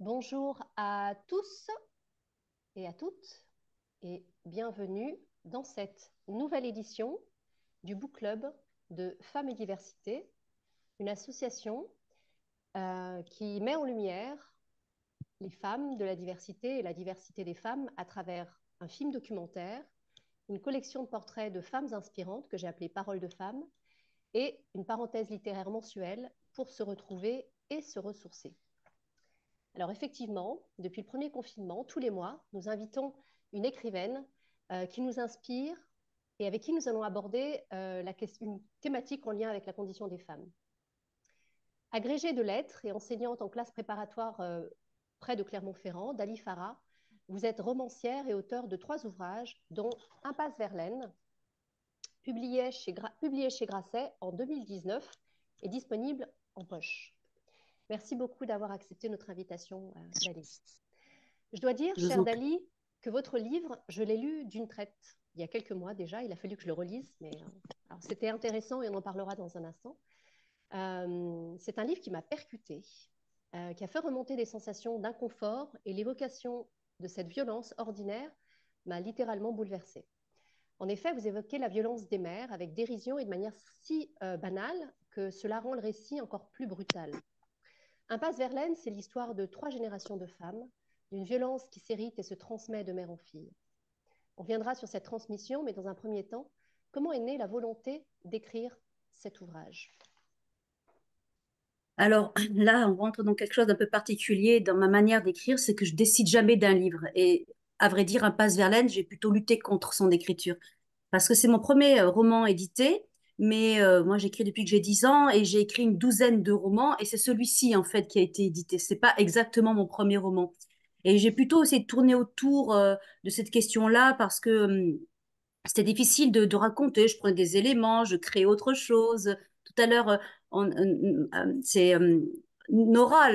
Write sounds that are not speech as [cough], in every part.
Bonjour à tous et à toutes et bienvenue dans cette nouvelle édition du Book Club de Femmes et Diversité, une association euh, qui met en lumière les femmes de la diversité et la diversité des femmes à travers un film documentaire, une collection de portraits de femmes inspirantes que j'ai appelée Paroles de femmes et une parenthèse littéraire mensuelle pour se retrouver et se ressourcer. Alors effectivement, depuis le premier confinement, tous les mois, nous invitons une écrivaine euh, qui nous inspire et avec qui nous allons aborder euh, une thématique en lien avec la condition des femmes. Agrégée de lettres et enseignante en classe préparatoire euh, près de Clermont-Ferrand, Dali Farah, vous êtes romancière et auteur de trois ouvrages, dont Impasse Verlaine, publié chez, publié chez Grasset en 2019 et disponible en poche. Merci beaucoup d'avoir accepté notre invitation, euh, Dali. Je dois dire, cher Dali, que votre livre, je l'ai lu d'une traite il y a quelques mois déjà. Il a fallu que je le relise, mais euh, c'était intéressant et on en parlera dans un instant. Euh, c'est un livre qui m'a percuté, qui a fait remonter des sensations d'inconfort et l'évocation de cette violence ordinaire m'a littéralement bouleversée. En effet, vous évoquez la violence des mères avec dérision et de manière si banale que cela rend le récit encore plus brutal. Un passe Verlaine, c'est l'histoire de trois générations de femmes, d'une violence qui s'érite et se transmet de mère en fille. On viendra sur cette transmission, mais dans un premier temps, comment est née la volonté d'écrire cet ouvrage alors là, on rentre dans quelque chose d'un peu particulier dans ma manière d'écrire, c'est que je décide jamais d'un livre. Et à vrai dire, Un passe Verlaine, j'ai plutôt lutté contre son écriture. Parce que c'est mon premier euh, roman édité, mais euh, moi j'écris depuis que j'ai 10 ans et j'ai écrit une douzaine de romans et c'est celui-ci en fait qui a été édité. C'est pas exactement mon premier roman. Et j'ai plutôt essayé de tourner autour euh, de cette question-là parce que hum, c'était difficile de, raconter. Je prenais des éléments, je crée autre chose. Tout à l'heure, euh, c'est hum, Nora,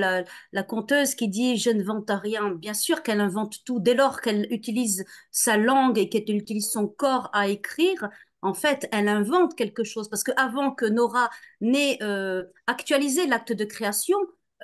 la, conteuse, qui dit Je ne vante rien. Bien sûr qu'elle invente tout. Dès lors qu'elle utilise sa langue et qu'elle utilise son corps à écrire, en fait, elle invente quelque chose. Parce qu'avant que Nora n'ait euh, actualisé l'acte de création,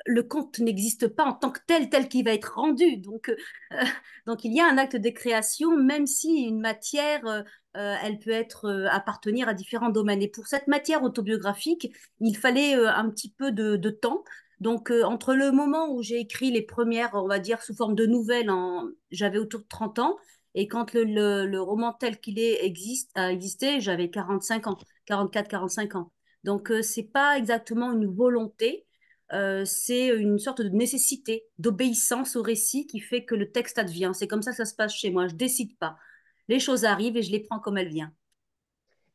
le conte n'existe pas en tant que tel, tel qu'il va être rendu. Donc, euh, [laughs] donc il y a un acte de création, même si une matière, euh, elle peut être appartenir à différents domaines. Et pour cette matière autobiographique, il fallait un petit peu de, de temps. Donc, entre le moment où j'ai écrit les premières, on va dire, sous forme de nouvelles, j'avais autour de 30 ans, et quand le, le, roman tel qu'il est existe, a existé, j'avais 45 ans, 44, 45 ans. Donc, ce euh, c'est pas exactement une volonté, euh, c'est une sorte de nécessité, d'obéissance au récit qui fait que le texte advient. C'est comme ça que ça se passe chez moi. Je décide pas. Les choses arrivent et je les prends comme elles viennent.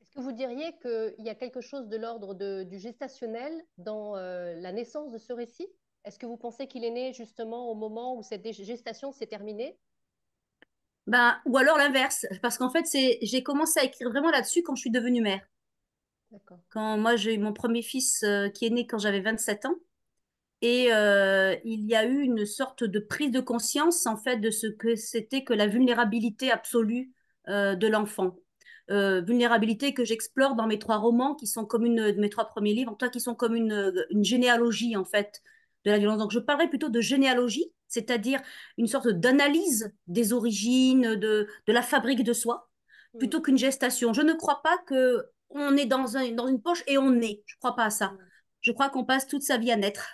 Est-ce que vous diriez qu'il y a quelque chose de l'ordre du gestationnel dans euh, la naissance de ce récit Est-ce que vous pensez qu'il est né justement au moment où cette gestation s'est terminée ben, ou alors l'inverse, parce qu'en fait, c'est, j'ai commencé à écrire vraiment là-dessus quand je suis devenue mère. Quand moi, j'ai eu mon premier fils euh, qui est né quand j'avais 27 ans. Et euh, il y a eu une sorte de prise de conscience, en fait, de ce que c'était que la vulnérabilité absolue euh, de l'enfant. vulnérabilité que j'explore dans mes trois romans qui sont comme une, mes trois premiers livres, en toi qui sont comme une généalogie en fait de la violence. Donc je parlerai plutôt de généalogie, c'est-à-dire une sorte d'analyse des origines, de, de la fabrique de soi, hmm. plutôt qu'une gestation. Je ne crois pas que on est dans, un, dans une poche et on naît. Je ne crois pas à ça. Hmm. Je crois qu'on passe toute sa vie à naître.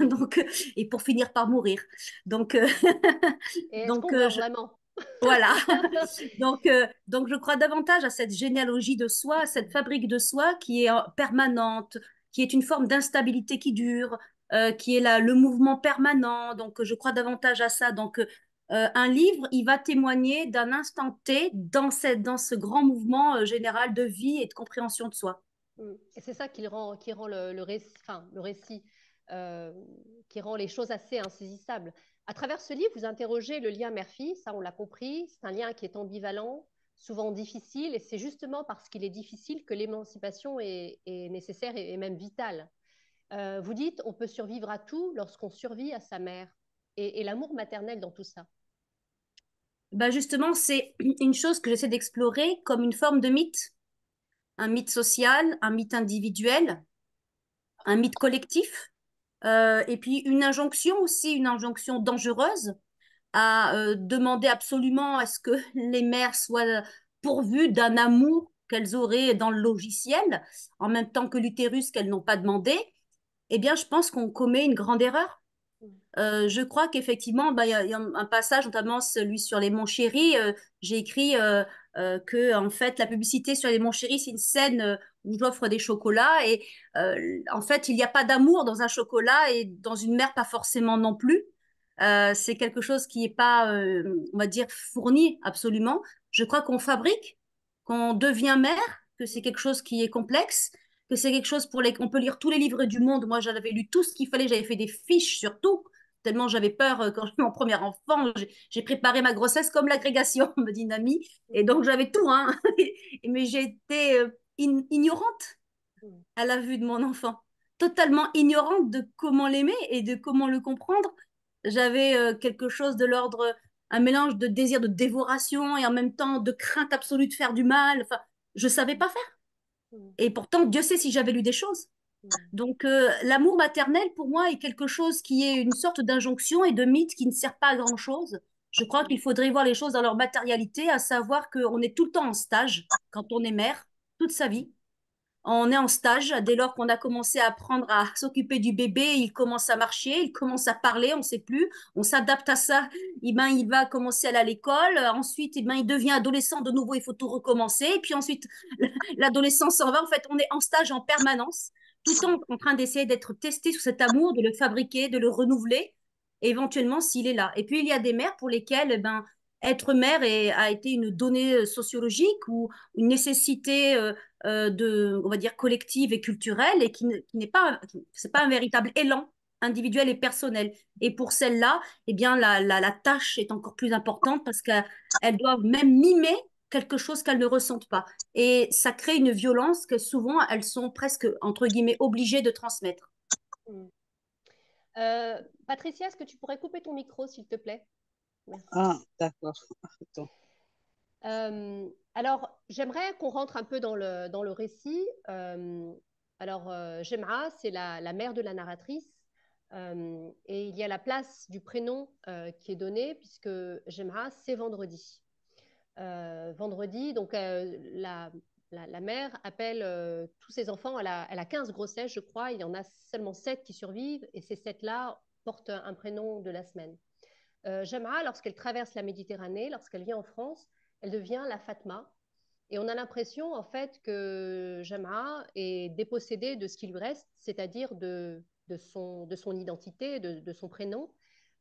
Hmm. [laughs] donc, euh, et pour finir par mourir. Donc, donc vraiment voilà. donc, donc, je crois davantage à cette généalogie de soi, à cette fabrique de soi qui est euh, permanente, qui est une forme d'instabilité qui dure, euh, qui est là, le mouvement permanent. Donc, je crois davantage à ça. Donc, euh, un livre, il va témoigner d'un instant T dans, ce grand mouvement euh, général de vie et de compréhension de soi. Mm. Et c'est ça qui rend, le, récit, qui rend les choses assez insaisissables. À travers ce livre, vous interrogez le lien mère-fille, ça on l'a compris, c'est un lien qui est ambivalent, souvent difficile, et c'est justement parce qu'il est difficile que l'émancipation est, nécessaire et même vitale. Euh, vous dites, on peut survivre à tout lorsqu'on survit à sa mère. Et, l'amour maternel dans tout ça bah Justement, c'est une chose que j'essaie d'explorer comme une forme de mythe. Un mythe social, un mythe individuel, un mythe collectif, euh, et puis une injonction aussi, une injonction dangereuse à euh, demander absolument à ce que [laughs] les mères soient pourvues d'un amour qu'elles auraient dans le logiciel, en même temps que l'utérus qu'elles n'ont pas demandé eh bien, je pense qu'on commet une grande erreur. Euh, je crois qu'effectivement, bah, il y, a un passage, notamment celui sur les Monts Chéris. Euh, j'ai écrit euh, que, en fait, la publicité sur les Monts Chéris, c'est une scène où j'offre des chocolats. Et en fait, il n'y a pas d'amour dans un chocolat et dans une mère, pas forcément non plus. c'est quelque chose qui n'est pas, on va dire, fourni absolument. Je crois qu'on fabrique, qu'on devient mère, que c'est quelque chose qui est complexe que c'est quelque chose pour les... On peut lire tous les livres du monde. Moi, j'avais lu tout ce qu'il fallait. J'avais fait des fiches sur tout tellement j'avais peur euh, quand j'étais mon premier enfant. J'ai préparé ma grossesse comme l'agrégation, [laughs] me dit Nami Et donc j'avais tout, hein. [laughs] mais j'étais euh, ignorante à la vue de mon enfant, totalement ignorante de comment l'aimer et de comment le comprendre. J'avais euh, quelque chose de l'ordre, un mélange de désir de dévoration et en même temps de crainte absolue de faire du mal. Enfin, je savais pas faire. Et pourtant, Dieu sait si j'avais lu des choses. Donc, euh, l'amour maternel, pour moi, est quelque chose qui est une sorte d'injonction et de mythe qui ne sert pas à grand-chose. Je crois qu'il faudrait voir les choses dans leur matérialité, à savoir qu'on est tout le temps en stage quand on est mère, toute sa vie on est en stage. Dès lors qu'on a commencé à apprendre à s'occuper du bébé, il commence à marcher, il commence à parler, on ne sait plus. On s'adapte à ça. Et eh ben, il va commencer à aller à l'école. Ensuite, et eh ben, il devient adolescent. De nouveau, il faut tout recommencer. Et puis ensuite, [laughs] l'adolescence s'en va. En fait, on est en stage en permanence, tout en, en train d'essayer d'être testé sur cet amour, de le fabriquer, de le renouveler, éventuellement s'il est là. Et puis, il y a des mères pour lesquelles eh ben, être mère est, a été une donnée euh, sociologique ou une nécessité. Euh, euh, de, on va dire, collective et culturelle et qui, n'est pas, c'est pas un véritable élan individuel et personnel. Et pour celles là eh bien, la, tâche est encore plus importante parce qu'elles doivent même mimer quelque chose qu'elles ne ressentent pas. Et ça crée une violence que souvent elles sont presque, entre guillemets, obligées de transmettre. Hmm. Euh, Patricia, est-ce que tu pourrais couper ton micro, s'il te plaît Ah, d'accord. Euh, alors, j'aimerais qu'on rentre un peu dans le, récit. Euh, alors, euh, c'est la, mère de la narratrice. Euh, et il y a la place du prénom qui est donnée, puisque Jemra, c'est vendredi. vendredi, donc la, mère appelle tous ses enfants. Elle a, elle 15 grossesses, je crois. Il y en a seulement 7 qui survivent, et ces 7-là portent un prénom de la semaine. Jemra, lorsqu'elle traverse la Méditerranée, lorsqu'elle vient en France, elle devient la Fatma. Et on a l'impression, en fait, que Jam'a est dépossédée de ce qui lui reste, c'est-à-dire de, son, de son identité, de, de son prénom.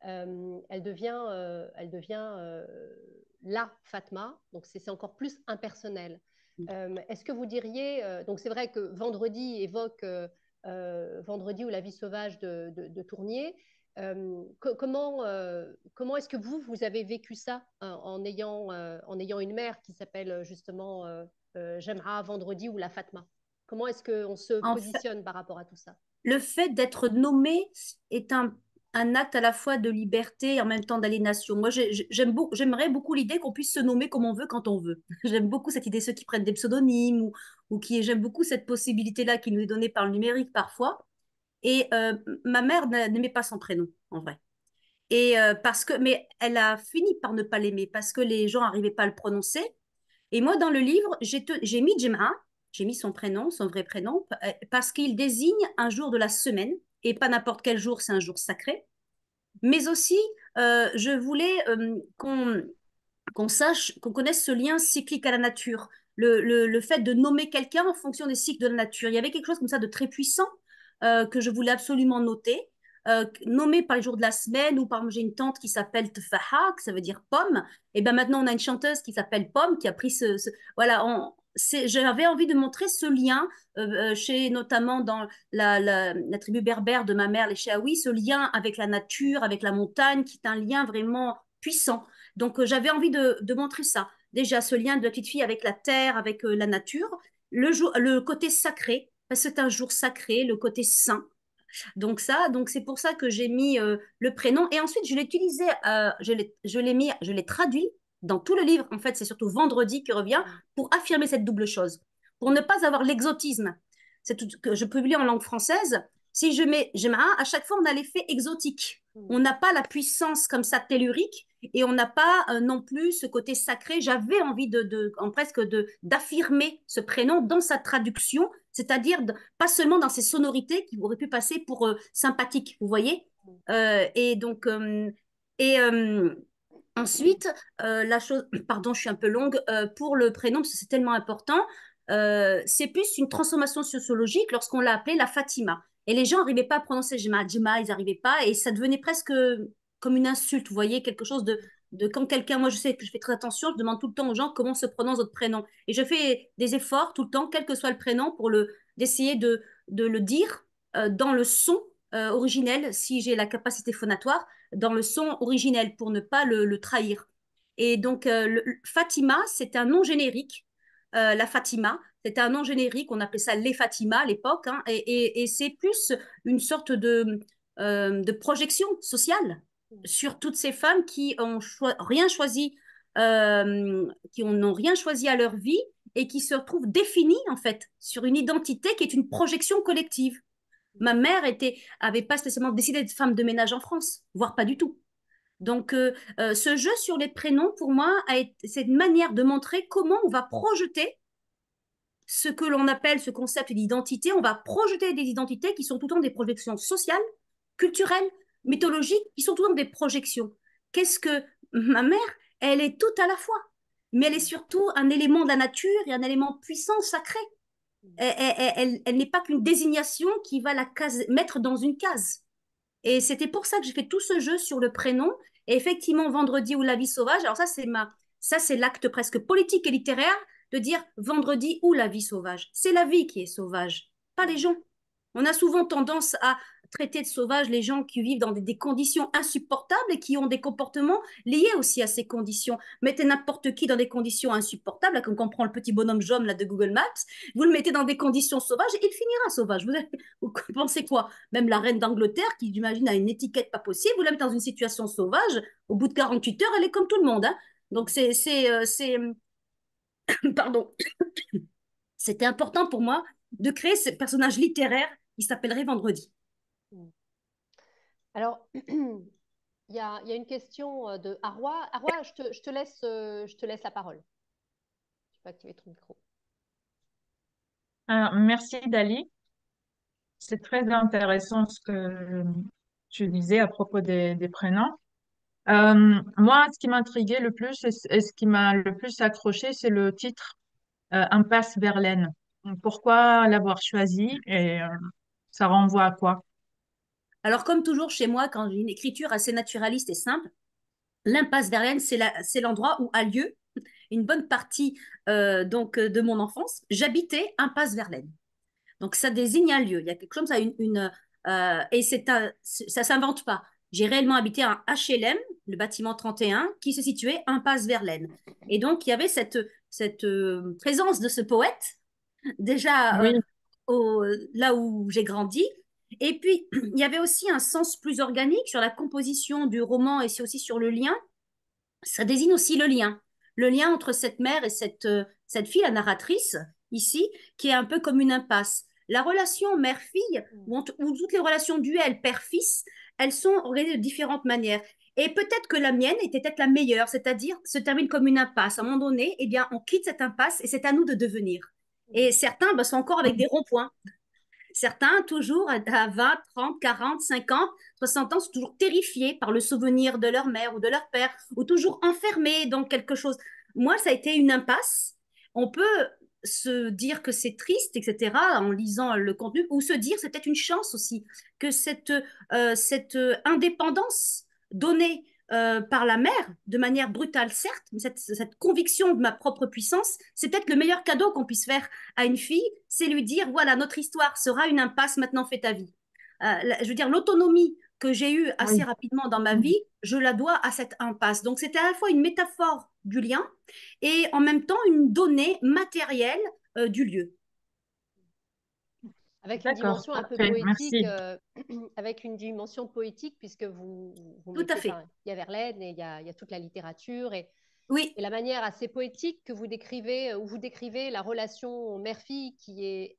Euh, elle devient, euh, elle devient euh, la Fatma, donc c'est encore plus impersonnel. Mm. Est-ce que vous diriez, donc c'est vrai que Vendredi évoque Vendredi ou la vie sauvage de, de Tournier, euh, comment, euh, comment est-ce que vous, vous avez vécu ça euh, en, ayant, en ayant une mère qui s'appelle justement J'aimerais vendredi ou la Fatma Comment est-ce qu'on se positionne par rapport à tout ça Le fait d'être nommé est un, un, acte à la fois de liberté et en même temps d'aliénation. Moi, j'aimerais beaucoup l'idée qu'on puisse se nommer comme on veut quand on veut. [laughs] J'aime beaucoup cette idée, ceux qui prennent des pseudonymes ou, ou qui, j'aime beaucoup cette possibilité-là qui nous est donnée par le numérique parfois. Et euh, ma mère n'aimait pas son prénom, en vrai. Et euh, parce que, mais elle a fini par ne pas l'aimer parce que les gens n'arrivaient pas à le prononcer. Et moi, dans le livre, j'ai mis Gemma, j'ai mis son prénom, son vrai prénom, euh, parce qu'il désigne un jour de la semaine et pas n'importe quel jour, c'est un jour sacré. Mais aussi, je voulais qu'on sache, qu'on connaisse ce lien cyclique à la nature, le fait de nommer quelqu'un en fonction des cycles de la nature. Il y avait quelque chose comme ça de très puissant euh, que je voulais absolument noter, euh, nommé par les jours de la semaine, ou par j'ai une tante qui s'appelle Tfaha, que ça veut dire pomme, et bien maintenant on a une chanteuse qui s'appelle Pomme, qui a pris ce... voilà, j'avais envie de montrer ce lien euh, euh, chez notamment dans la, tribu berbère de ma mère les Chaouis, ce lien avec la nature, avec la montagne, qui est un lien vraiment puissant. Donc j'avais envie de, montrer ça. Déjà ce lien de la petite fille avec la terre, avec la nature, le côté sacré c'est un jour sacré, le côté saint. Donc ça, donc c'est pour ça que j'ai mis euh, le prénom. Et ensuite, euh, je l'ai je l'ai, mis, je l'ai traduit dans tout le livre. En fait, c'est surtout vendredi qui revient ah. pour affirmer cette double chose, pour ne pas avoir l'exotisme. C'est tout que je publie en langue française. Si je mets Jem'a, à chaque fois on a l'effet exotique. On n'a pas la puissance comme ça tellurique et on n'a pas euh, non plus ce côté sacré. J'avais envie de, presque d'affirmer ce prénom dans sa traduction, c'est-à-dire pas seulement dans ses sonorités qui auraient pu passer pour sympathiques, euh, sympathique, vous voyez. Euh, et donc et ensuite la chose, [clears throat] pardon, je suis un peu longue pour le prénom parce que c'est tellement important. c'est plus une transformation sociologique lorsqu'on l'a appelée la Fatima. Et les gens n'arrivaient pas à prononcer jima »,« jima », ils n'arrivaient pas. Et ça devenait presque comme une insulte, vous voyez, quelque chose de, quand quelqu'un, moi je sais que je fais très attention, je demande tout le temps aux gens comment se prononce votre prénom. Et je fais des efforts tout le temps, quel que soit le prénom, pour le d'essayer de, le dire euh, dans le son euh, originel, si j'ai la capacité phonatoire, dans le son originel, pour ne pas le, trahir. Et donc, euh, Fatima, c'est un nom générique, la Fatima, c'était un nom générique, on appelait ça les Fatima à l'époque, hein, et, c'est plus une sorte euh, de, projection sociale sur toutes ces femmes qui ont rien choisi, euh, qui n'ont rien choisi à leur vie et qui se retrouvent définies en fait sur une identité qui est une projection collective. Ma mère était, avait pas nécessairement décidé d'être femme de ménage en France, voire pas du tout. Donc, euh, ce jeu sur les prénoms, pour moi, c'est une manière de montrer comment on va projeter ce que l'on appelle ce concept d'identité, on va projeter des identités qui sont tout le temps des projections sociales, culturelles, mythologiques, qui sont tout le temps des projections. Qu'est-ce que ma mère Elle est tout à la fois, mais elle est surtout un élément de la nature et un élément puissant, sacré. Elle, n'est pas qu'une désignation qui va la mettre dans une case. Et c'était pour ça que j'ai fait tout ce jeu sur le prénom. Et effectivement, Vendredi ou La vie sauvage, alors ça, c'est ma, ça c'est l'acte presque politique et littéraire de dire vendredi ou la vie sauvage. C'est la vie qui est sauvage, pas les gens. On a souvent tendance à traiter de sauvages les gens qui vivent dans des, conditions insupportables et qui ont des comportements liés aussi à ces conditions. Mettez n'importe qui dans des conditions insupportables, comme comprend le petit bonhomme jaune là de Google Maps, vous le mettez dans des conditions sauvages, il finira sauvage. Vous, pensez quoi Même la reine d'Angleterre, qui j'imagine a une étiquette pas possible, vous la mettez dans une situation sauvage, au bout de 48 heures, elle est comme tout le monde. Hein. Donc c'est euh, [coughs] pardon, [coughs] c'était important pour moi de créer ce personnage littéraire. Il s'appellerait Vendredi. Hmm. Alors, [coughs] il y, a, une question euh, de Arwa. Arwa, je te, laisse, euh, je te laisse la parole. Tu peux activer ton micro. Ah, merci Dali. C'est très intéressant ce que tu disais à propos des prénoms. Euh, moi, ce qui m'intriguait le plus et ce qui m'a le plus accroché, c'est le titre euh, Impasse Verlaine. Pourquoi l'avoir choisi et euh, ça renvoie à quoi Alors, comme toujours chez moi, quand j'ai une écriture assez naturaliste et simple, l'impasse Verlaine, c'est l'endroit où a lieu une bonne partie donc de mon enfance. J'habitais Impasse Verlaine. Donc, ça désigne un lieu. Il y a quelque chose, ça une, et un, ça s'invente pas j'ai réellement habité un HLM, le bâtiment 31, qui se situait impasse Verlaine. Et donc, il y avait cette, cette euh, présence de ce poète, déjà euh, là où j'ai grandi. Et puis, [clears throat] il y avait aussi un sens plus organique sur la composition du roman, et c'est aussi sur le lien. Ça désigne aussi le lien, le lien entre cette mère et cette, euh, cette fille, la narratrice, ici, qui est un peu comme une impasse. La relation mère-fille, mm. ou, ou toutes les relations duel père-fils, elles sont organisées de différentes manières. Et peut-être que la mienne était peut-être la meilleure, c'est-à-dire se termine comme une impasse. À un moment donné, eh bien, on quitte cette impasse et c'est à nous de devenir. Et certains bah, sont encore avec des ronds-points. Certains, toujours à 20, 30, 40, 50, 60 ans, sont toujours terrifiés par le souvenir de leur mère ou de leur père, ou toujours enfermés dans quelque chose. Moi, ça a été une impasse. On peut se dire que c'est triste, etc., en lisant le contenu, ou se dire c'est peut-être une chance aussi que cette, euh, cette euh, indépendance donnée euh, par la mère, de manière brutale certes, mais cette, conviction de ma propre puissance, c'est peut-être le meilleur cadeau qu'on puisse faire à une fille, c'est lui dire voilà, notre histoire sera une impasse, maintenant fais ta vie. je veux dire, l'autonomie que j'ai eu assez rapidement dans ma mmh. vie, je la dois à cette impasse. Donc c'était à la fois une métaphore du lien et en même temps une donnée matérielle euh, du lieu. Avec une dimension un peu poétique, euh, [clears throat] avec une dimension poétique puisque vous, tout à fait. il y a Verlaine et il y a, toute la littérature et oui. Et la manière assez poétique que vous décrivez, euh, où vous décrivez la relation mère-fille qui est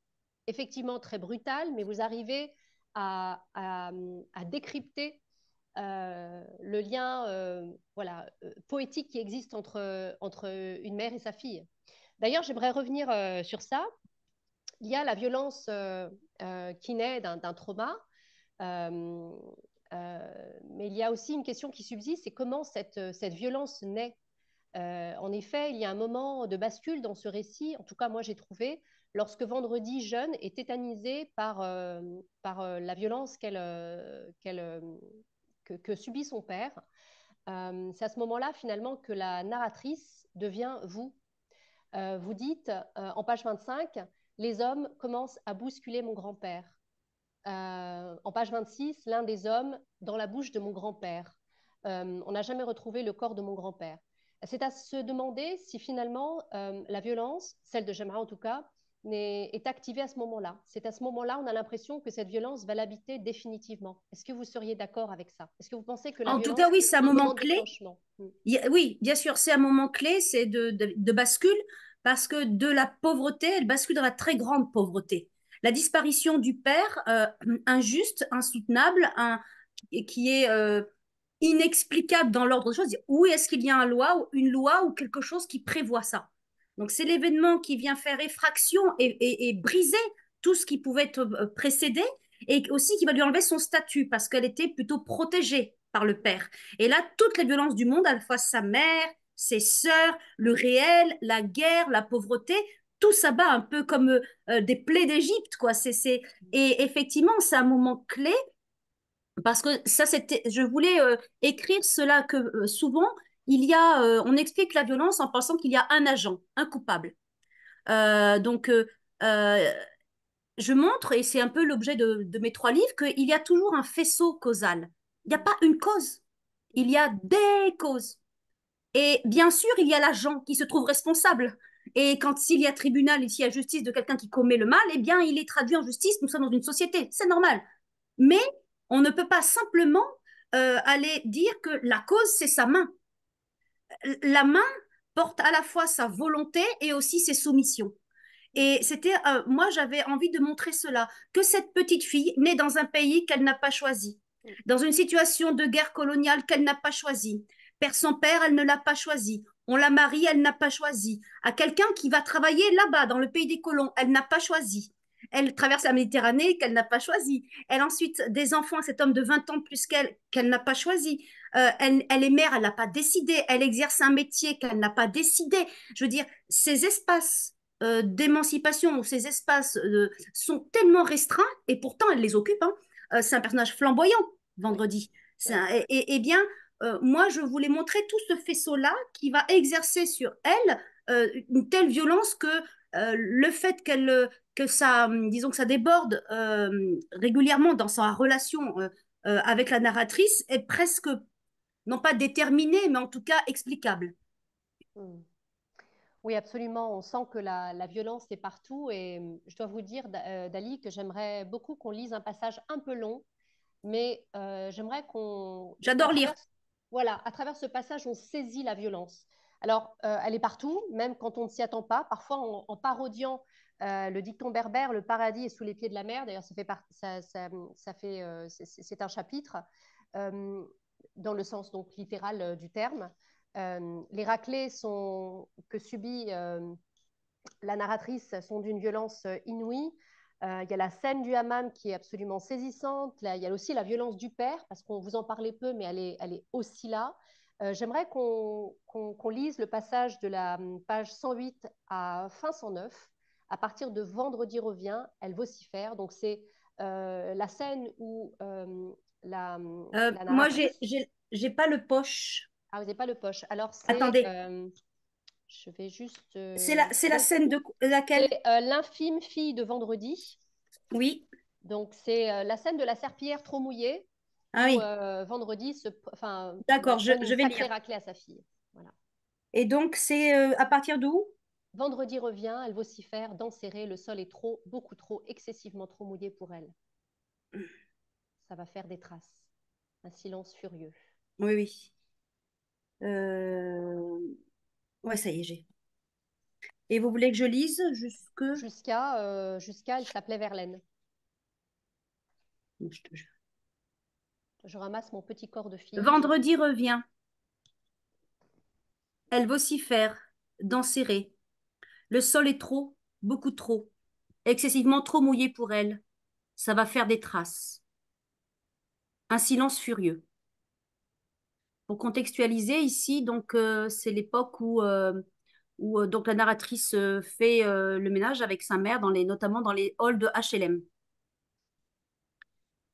effectivement très brutale, mais vous arrivez à, décrypter euh, le lien euh, voilà, euh, poétique qui existe entre, entre une mère et sa fille. D'ailleurs, j'aimerais revenir sur ça. Il y a la violence qui naît d'un trauma, mais il y a aussi une question qui subsiste, c'est comment cette, cette violence naît. en effet, il y a un moment de bascule dans ce récit, en tout cas moi j'ai trouvé, lorsque Vendredi jeune est tétanisée par, euh, euh, la violence qu'elle, euh, que, subit son père. c'est à ce moment-là, finalement, que la narratrice devient vous. vous dites, en page 25, les hommes commencent à bousculer mon grand-père. en page 26, l'un des hommes dans la bouche de mon grand-père. on n'a jamais retrouvé le corps de mon grand-père. C'est à se demander si finalement la violence, celle de j'aimerais en tout cas, est, activée à ce moment-là. C'est à ce moment-là, on a l'impression que cette violence va l'habiter définitivement. Est-ce que vous seriez d'accord avec ça Est-ce que vous pensez que la En tout cas, oui, c'est un moment clé. Hmm. oui, bien sûr, c'est un moment clé, c'est de, de, bascule, parce que de la pauvreté, elle bascule dans la très grande pauvreté. La disparition du père, euh, injuste, insoutenable, un, qui est euh, inexplicable dans l'ordre des choses. Où est-ce qu'il y a loi, une loi ou quelque chose qui prévoit ça donc c'est l'événement qui vient faire effraction et, briser tout ce qui pouvait être euh, précédé et aussi qui va lui enlever son statut parce qu'elle était plutôt protégée par le père. Et là, toutes les violences du monde, à la fois sa mère, ses sœurs, le réel, la guerre, la pauvreté, tout ça bat un peu comme euh, euh, des plaies d'Égypte, quoi. C'est, Et effectivement, c'est un moment clé parce que ça, c'était, je voulais écrire cela que souvent, il y a, euh, on explique la violence en pensant qu'il y a un agent, un coupable. Euh, donc, euh, je montre, et c'est un peu l'objet de, mes trois livres, qu'il y a toujours un faisceau causal. Il n'y a pas une cause, il y a des causes. Et bien sûr, il y a l'agent qui se trouve responsable. Et quand s'il y a tribunal et s'il y a justice de quelqu'un qui commet le mal, eh bien, il est traduit en justice. Nous sommes dans une société, c'est normal. Mais on ne peut pas simplement aller dire que la cause, c'est sa main la main porte à la fois sa volonté et aussi ses soumissions. Et c'était, euh, moi, j'avais envie de montrer cela, que cette petite fille naît dans un pays qu'elle n'a pas choisi, dans une situation de guerre coloniale qu'elle n'a pas choisi perd son père, elle ne l'a pas choisi, on la marie, elle n'a pas choisi, à quelqu'un qui va travailler là-bas, dans le pays des colons, elle n'a pas choisi. Elle traverse la Méditerranée qu'elle n'a pas choisi. Elle ensuite des enfants, à cet homme de 20 ans plus qu'elle, qu'elle n'a pas choisi. Euh, elle, est mère, elle n'a pas décidé, elle exerce un métier qu'elle n'a pas décidé. Je veux dire, ces espaces euh, d'émancipation ou ces espaces euh, sont tellement restreints, et pourtant elle les occupe. Hein. c'est un personnage flamboyant, vendredi. et, eh bien, moi, je voulais montrer tout ce faisceau-là qui va exercer sur elle une telle violence que le fait qu'elle que ça, hum, disons que ça déborde régulièrement dans sa relation avec la narratrice est presque non pas déterminé mais en tout cas explicable. Hmm. Oui, absolument. On sent que la, violence est partout. Et hmm, je dois vous dire, euh, Dali, que j'aimerais beaucoup qu'on lise un passage un peu long, mais euh, j'aimerais qu'on... J'adore lire. Voilà, à travers ce passage, on saisit la violence. Alors, euh, elle est partout, même quand on ne s'y attend pas. Parfois, en, parodiant le dicton berbère, le paradis est sous les pieds de la mer. D'ailleurs, ça fait, hmm, ça, fait c'est un chapitre dans le sens donc littéral euh, du terme. Euh, les raclées sont, que subit euh, la narratrice sont d'une violence inouïe. Il y a la scène du hammam qui est absolument saisissante. il y a aussi la violence du père, parce qu'on vous en parlait peu, mais elle est, elle est aussi là. j'aimerais qu'on lise le passage de la hum, page 108 à fin 109. À partir de Vendredi revient, elle vocifère. Donc c'est la scène où euh, euh, moi, je n'ai Moi, j'ai pas le poche. Ah, vous n'avez pas le poche. Alors, Attendez. Euh, je vais juste. Euh, c'est la, scène de laquelle L'infime fille de vendredi. Oui. Donc, c'est la scène de la serpillière trop mouillée. Ah où, oui. vendredi, enfin. D'accord, je, vais lire. raclée à sa fille. Voilà. Et donc, c'est à partir d'où Vendredi revient, elle vocifère, dents serrées, le sol est trop, beaucoup trop, excessivement trop mouillé pour elle ça va faire des traces. Un silence furieux. Oui, oui. Euh, ouais, ça y est, j'ai. Et vous voulez que je lise jusque Jusqu'à, euh, jusqu'à, elle s'appelait Verlaine. Je, je ramasse mon petit corps de fille. Vendredi revient. Elle vocifère, dents serrées. Le sol est trop, beaucoup trop, excessivement trop mouillé pour elle. Ça va faire des traces. Un silence furieux. Pour contextualiser ici, donc euh, c'est l'époque où, euh, euh, donc la narratrice fait le ménage avec sa mère, dans les, notamment dans les halls de HLM.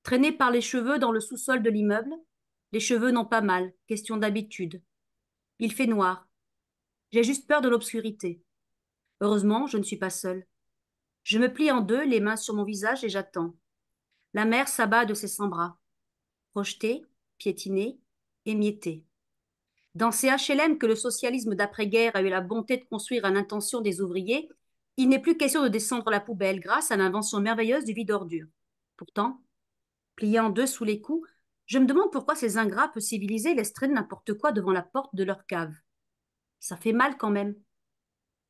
Traînée par les cheveux dans le sous-sol de l'immeuble, les cheveux n'ont pas mal, question d'habitude. Il fait noir. J'ai juste peur de l'obscurité. Heureusement, je ne suis pas seule. Je me plie en deux, les mains sur mon visage et j'attends. La mère s'abat de ses cent bras. Projeté, piétiné, émietté. Dans ces HLM que le socialisme d'après-guerre a eu la bonté de construire à l'intention des ouvriers, il n'est plus question de descendre la poubelle grâce à l'invention merveilleuse du vide-ordure. Pourtant, pliant en deux sous les coups, je me demande pourquoi ces ingrats peu civilisés laissent traîner n'importe quoi devant la porte de leur cave. Ça fait mal quand même.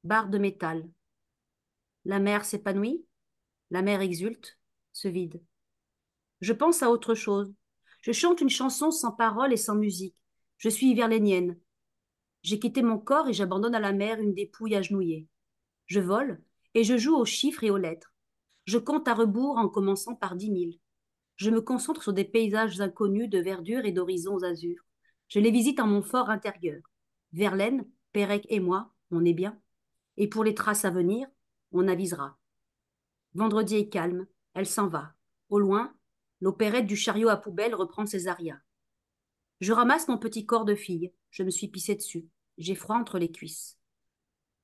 Barre de métal. La mer s'épanouit, la mer exulte, se vide. Je pense à autre chose, je chante une chanson sans paroles et sans musique. Je suis hiverlénienne. J'ai quitté mon corps et j'abandonne à la mer une dépouille agenouillée. Je vole et je joue aux chiffres et aux lettres. Je compte à rebours en commençant par dix mille. Je me concentre sur des paysages inconnus de verdure et d'horizons azur. Je les visite en mon fort intérieur. Verlaine, Pérec et moi, on est bien. Et pour les traces à venir, on avisera. Vendredi est calme, elle s'en va. Au loin, L'opérette du chariot à poubelle reprend ses arias. Je ramasse mon petit corps de fille. Je me suis pissée dessus. J'ai froid entre les cuisses.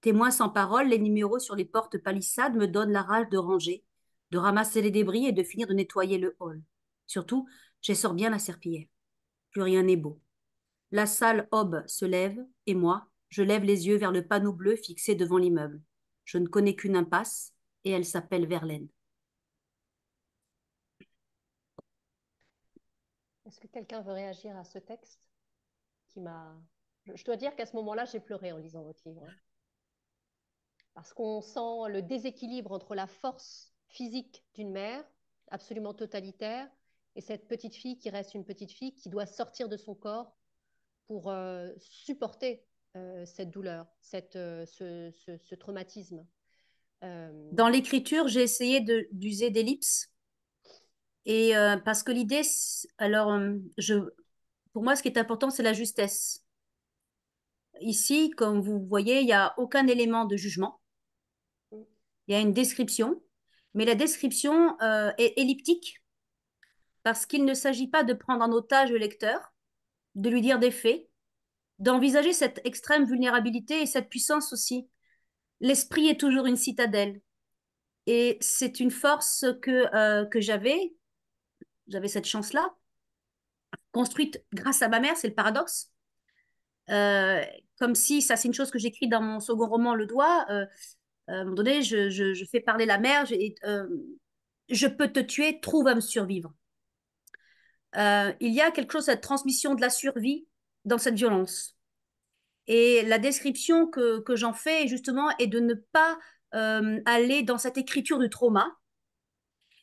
Témoin sans parole, les numéros sur les portes palissades me donnent la rage de ranger, de ramasser les débris et de finir de nettoyer le hall. Surtout, j'essors bien la serpillière. Plus rien n'est beau. La salle Hob se lève, et moi, je lève les yeux vers le panneau bleu fixé devant l'immeuble. Je ne connais qu'une impasse, et elle s'appelle Verlaine. Est-ce que quelqu'un veut réagir à ce texte qui m'a... Je dois dire qu'à ce moment-là, j'ai pleuré en lisant votre livre. Hein. Parce qu'on sent le déséquilibre entre la force physique d'une mère, absolument totalitaire, et cette petite fille qui reste une petite fille, qui doit sortir de son corps pour euh, supporter euh, cette douleur, cette, euh, ce, ce, traumatisme. Dans l'écriture, j'ai essayé d'user d'ellipses et euh, parce que l'idée, alors, euh, je, pour moi, ce qui est important, c'est la justesse. Ici, comme vous voyez, il n'y a aucun élément de jugement. Il y a une description, mais la description euh, est elliptique parce qu'il ne s'agit pas de prendre en otage le lecteur, de lui dire des faits, d'envisager cette extrême vulnérabilité et cette puissance aussi. L'esprit est toujours une citadelle. Et c'est une force que, que j'avais, j'avais cette chance-là, construite grâce à ma mère, c'est le paradoxe. Euh, comme si, ça c'est une chose que j'écris dans mon second roman, Le Doigt, euh, à un moment donné, je, fais parler la mère, euh, je peux te tuer, trouve à me survivre. il y a quelque chose, cette transmission de la survie dans cette violence. Et la description que, j'en fais, justement, est de ne pas aller dans cette écriture du trauma,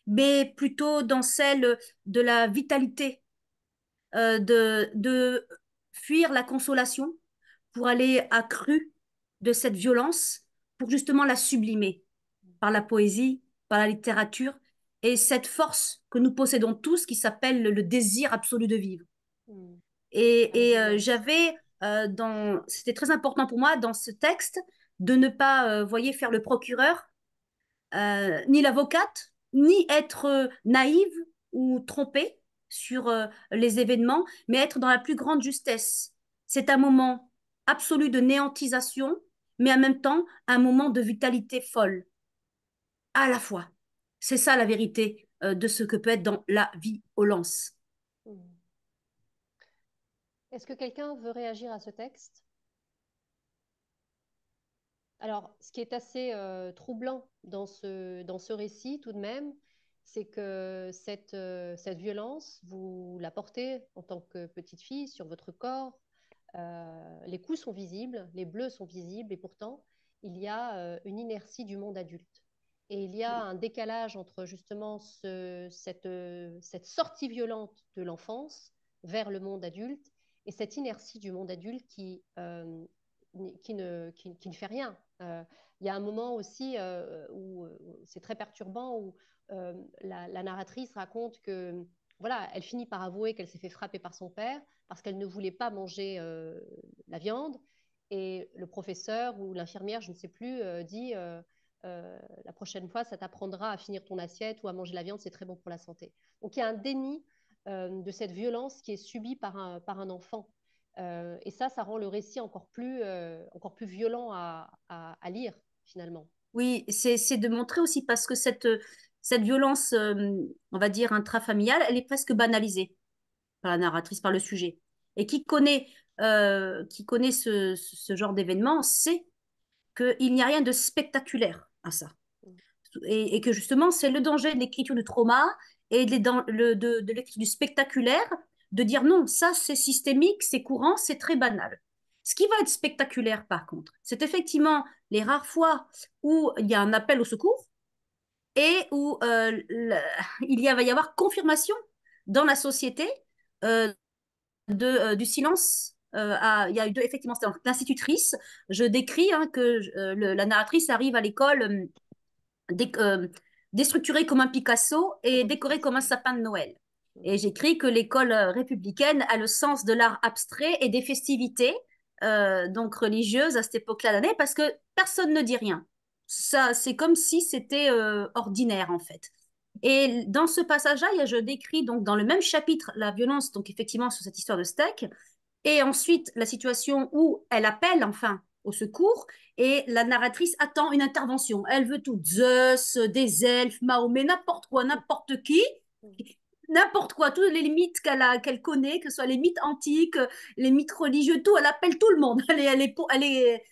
mais plutôt dans celle de la vitalité, euh, de, de fuir la consolation pour aller à cru de cette violence, pour justement la sublimer par la poésie, par la littérature, et cette force que nous possédons tous qui s'appelle le désir absolu de vivre. Mmh. Et, ah, et euh, j'avais, euh, dans, c'était très important pour moi dans ce texte de ne pas, voyez, faire le procureur, ni l'avocate, ni être euh, naïve ou trompée sur euh, les événements, mais être dans la plus grande justesse. C'est un moment absolu de néantisation, mais en même temps un moment de vitalité folle. À la fois. C'est ça la vérité euh, de ce que peut être dans la vie violence. Hmm. Est-ce que quelqu'un veut réagir à ce texte alors, ce qui est assez euh, troublant dans ce, dans ce récit, tout de même, c'est que cette, euh, cette violence, vous la portez en tant que petite fille sur votre corps. Euh, les coups sont visibles, les bleus sont visibles, et pourtant, il y a une inertie du monde adulte. Et il y a un décalage entre justement ce, cette, cette sortie violente de l'enfance vers le monde adulte et cette inertie du monde adulte qui, qui, ne, qui, ne, fait rien, euh, il y a un moment aussi euh, euh, où c'est très perturbant où la, narratrice raconte que voilà, elle finit par avouer qu'elle s'est fait frapper par son père parce qu'elle ne voulait pas manger la viande. Et le professeur ou l'infirmière, je ne sais plus, dit la prochaine fois, ça t'apprendra à finir ton assiette ou à manger la viande, c'est très bon pour la santé. Donc il y a un déni de cette violence qui est subie par par un enfant. Euh, et ça, ça rend le récit encore plus, euh, encore plus violent à, lire, finalement. Oui, c'est de montrer aussi parce que cette, violence, euh, on va dire, intrafamiliale, elle est presque banalisée par la narratrice, par le sujet. Et qui connaît, qui connaît ce, genre d'événement sait qu'il n'y a rien de spectaculaire à ça. Mm. Et, que justement, c'est le danger de l'écriture du trauma et de l'écriture du spectaculaire de dire non, ça c'est systémique, c'est courant, c'est très banal. Ce qui va être spectaculaire par contre, c'est effectivement les rares fois où il y a un appel au secours et où euh, il y va y avoir confirmation dans la société euh, de, euh, du silence. il y a eu effectivement, c'est l'institutrice. Je décris hein, que la narratrice arrive à l'école déstructurée comme un Picasso et décorée comme un sapin de Noël. Et j'écris que l'école euh, républicaine a le sens de l'art abstrait et des festivités, euh, donc religieuses à cette époque-là d'année, parce que personne ne dit rien. Ça, c'est comme si c'était euh, ordinaire en fait. Et dans ce passage-là, je décris donc dans le même chapitre la violence, donc effectivement sur cette histoire de steak, et ensuite la situation où elle appelle enfin au secours et la narratrice attend une intervention. Elle veut tout Zeus, des elfes, Mahomet, n'importe quoi, n'importe qui n'importe quoi, tous les mythes qu'elle qu'elle connaît, que ce soit les mythes antiques, les mythes religieux, tout, elle appelle tout le monde. [laughs] Elle est, elle elle est,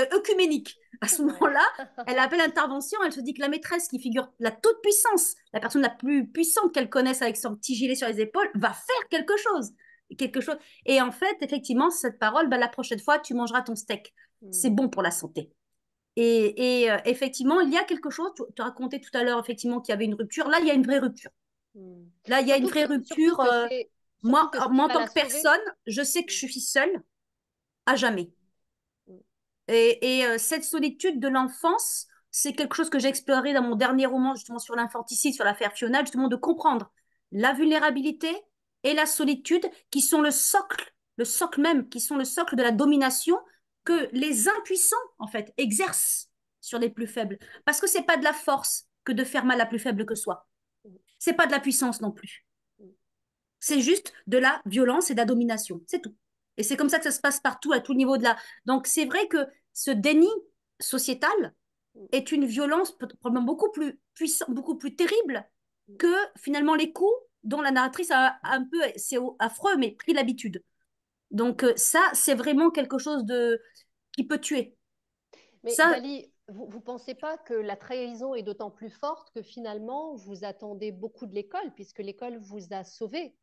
elle œcuménique. À ce moment-là, [laughs] elle appelle intervention, elle se dit que la maîtresse qui figure la toute puissance, la personne la plus puissante qu'elle connaisse avec son petit gilet sur les épaules, va faire quelque chose. Quelque chose. Et en fait, effectivement, cette parole, bah, la prochaine fois, tu mangeras ton steak. C'est hmm. bon pour la santé. Et, euh, effectivement, il y a quelque chose, tu, racontais tout à l'heure effectivement qu'il y avait une rupture, là, il y a une vraie rupture. Là, il y a une vraie rupture. Euh, moi, en tant que personne, je sais que je suis seule à jamais. Mm. Et, euh, cette solitude de l'enfance, c'est quelque chose que j'ai exploré dans mon dernier roman, justement sur l'infanticide, sur l'affaire Fiona, justement de comprendre la vulnérabilité et la solitude qui sont le socle, le socle même, qui sont le socle de la domination que les impuissants, en fait, exercent sur les plus faibles. Parce que c'est pas de la force que de faire mal à plus faible que soi. C'est pas de la puissance non plus. C'est juste de la violence et de la domination, c'est tout. Et c'est comme ça que ça se passe partout, à tout niveau de la. Donc c'est vrai que ce déni sociétal est une violence probablement beaucoup plus puissante, beaucoup plus terrible que finalement les coups dont la narratrice a un peu, c'est affreux, mais pris l'habitude. Donc euh, ça, c'est vraiment quelque chose de qui peut tuer. Mais ça vous ne pensez pas que la trahison est d'autant plus forte que finalement, vous attendez beaucoup de l'école, puisque l'école vous a sauvé.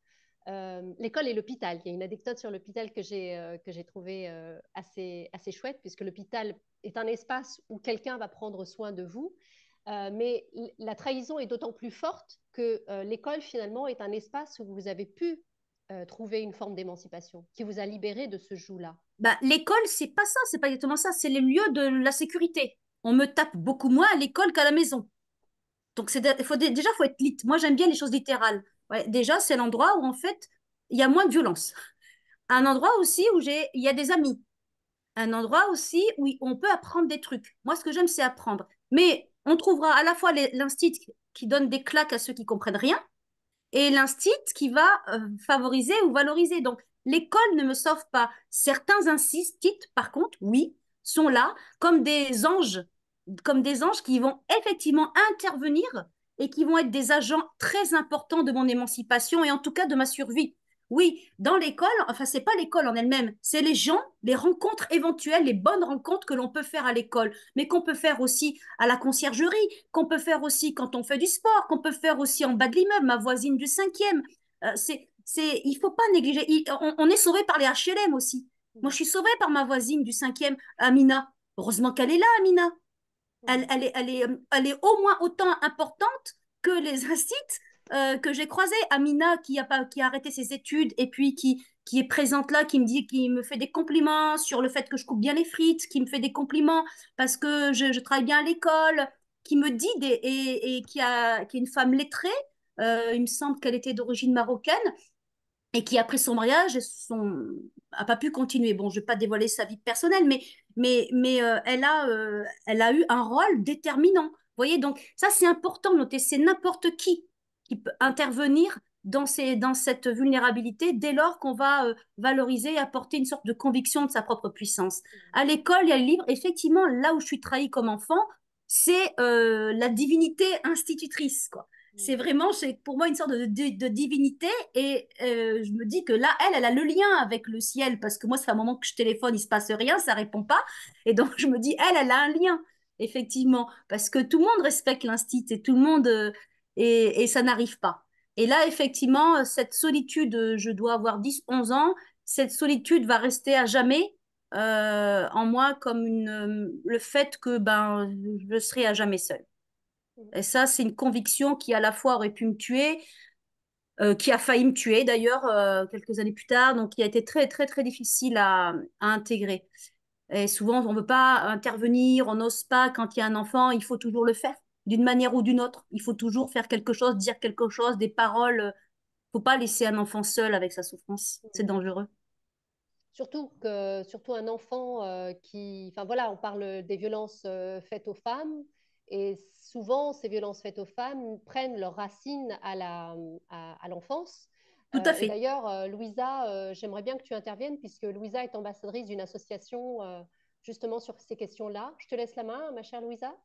Euh, l'école et l'hôpital. Il y a une anecdote sur l'hôpital que j'ai euh, que j'ai trouvée euh, assez, assez chouette, puisque l'hôpital est un espace où quelqu'un va prendre soin de vous. mais la trahison est d'autant plus forte que l'école, finalement, est un espace où vous avez pu trouver une forme d'émancipation, qui vous a libéré de ce joug-là. Bah, l'école, c'est pas ça, c'est pas exactement ça, c'est les lieux de la sécurité on me tape beaucoup moins à l'école qu'à la maison. Donc, déjà, il faut être lit. Moi, j'aime bien les choses littérales. Ouais, déjà, c'est l'endroit où, en fait, il y a moins de violence. Un endroit aussi où il y a des amis. Un endroit aussi où on peut apprendre des trucs. Moi, ce que j'aime, c'est apprendre. Mais on trouvera à la fois l'instit qui donne des claques à ceux qui comprennent rien et l'instit qui va euh, favoriser ou valoriser. Donc, l'école ne me sauve pas. Certains instituts par contre, oui, sont là comme des anges comme des anges qui vont effectivement intervenir et qui vont être des agents très importants de mon émancipation et en tout cas de ma survie. Oui, dans l'école, enfin c'est pas l'école en elle-même, c'est les gens, les rencontres éventuelles, les bonnes rencontres que l'on peut faire à l'école, mais qu'on peut faire aussi à la conciergerie, qu'on peut faire aussi quand on fait du sport, qu'on peut faire aussi en bas de l'immeuble, ma voisine du cinquième. Euh, c'est, c'est, il faut pas négliger. on, on, est sauvé par les HLM aussi. Moi, je suis sauvée par ma voisine du cinquième, Amina. Heureusement qu'elle est là, Amina elle, elle, est, au moins autant importante que les incites euh, que j'ai croisés. Amina, qui a, pas, qui a arrêté ses études et puis qui, qui est présente là, qui me dit, qui me fait des compliments sur le fait que je coupe bien les frites, qui me fait des compliments parce que je, travaille bien à l'école, qui me dit et, qui, a, est une femme lettrée, euh, il me semble qu'elle était d'origine marocaine, et qui après son mariage, son, a pas pu continuer. Bon, je vais pas dévoiler sa vie personnelle, mais mais, euh, elle, a, euh, elle a eu un rôle déterminant. Vous voyez, donc ça c'est important de noter, c'est n'importe qui qui peut intervenir dans, ces, dans cette vulnérabilité dès lors qu'on va euh, valoriser et apporter une sorte de conviction de sa propre puissance. Mmh. À l'école, il y a le livre, effectivement, là où je suis trahie comme enfant, c'est la divinité institutrice. Quoi. C'est mm. vraiment, c'est pour moi une sorte de, divinité. Et euh, je me dis que là, elle, elle a le lien avec le ciel parce que moi, c'est un moment que je téléphone, il se passe rien, ça répond pas. Et donc, [laughs] je me dis, elle, elle a un lien, effectivement, parce que tout le monde respecte l'instit et tout le monde. Euh, et, ça n'arrive pas. Et là, effectivement, euh, cette solitude, je dois avoir 10, 11 ans, cette solitude va rester à jamais en moi comme une, le fait que ben, je serai à jamais seule. Et ça, c'est une conviction qui à la fois aurait pu me tuer, euh, qui a failli me tuer d'ailleurs euh, quelques années plus tard, donc qui a été très très très difficile à, intégrer. Et souvent, on ne veut pas intervenir, on n'ose pas quand il y a un enfant, il faut toujours le faire, d'une manière ou d'une autre. Il faut toujours faire quelque chose, dire quelque chose, des paroles. Il ne faut pas laisser un enfant seul avec sa souffrance, c'est mmh. dangereux. Surtout que surtout un enfant euh, qui, enfin voilà, on parle des violences faites aux femmes, et souvent, ces violences faites aux femmes prennent leurs racines à, la, à, l'enfance. Tout à euh, fait. d'ailleurs, euh, Louisa, euh, j'aimerais bien que tu interviennes puisque Louisa est ambassadrice d'une association justement sur ces questions-là. Je te laisse la main, ma chère Louisa.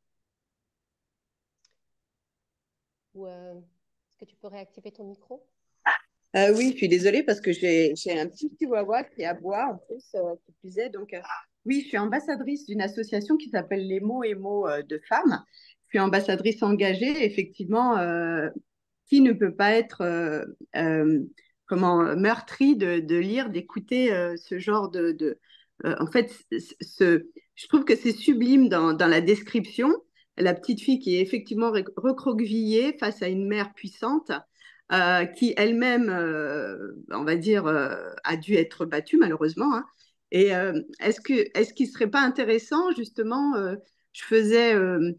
est-ce que tu peux réactiver ton micro Oui, je suis désolée parce que j'ai, j'ai un petit chihuahua qui aboie en plus, qui plus Donc, oui, je suis ambassadrice d'une association qui s'appelle Les mots et mots euh, de femmes. Je suis ambassadrice engagée, effectivement, euh, qui ne peut pas être euh, comment meurtrie de, lire, d'écouter ce genre de. en fait, ce, je trouve que c'est sublime dans, dans, la description. La petite fille qui est effectivement recroquevillée face à une mère puissante, qui elle-même, on va dire, a dû être battue malheureusement, hein, et euh, est-ce que est-ce serait pas intéressant justement euh, Je faisais euh,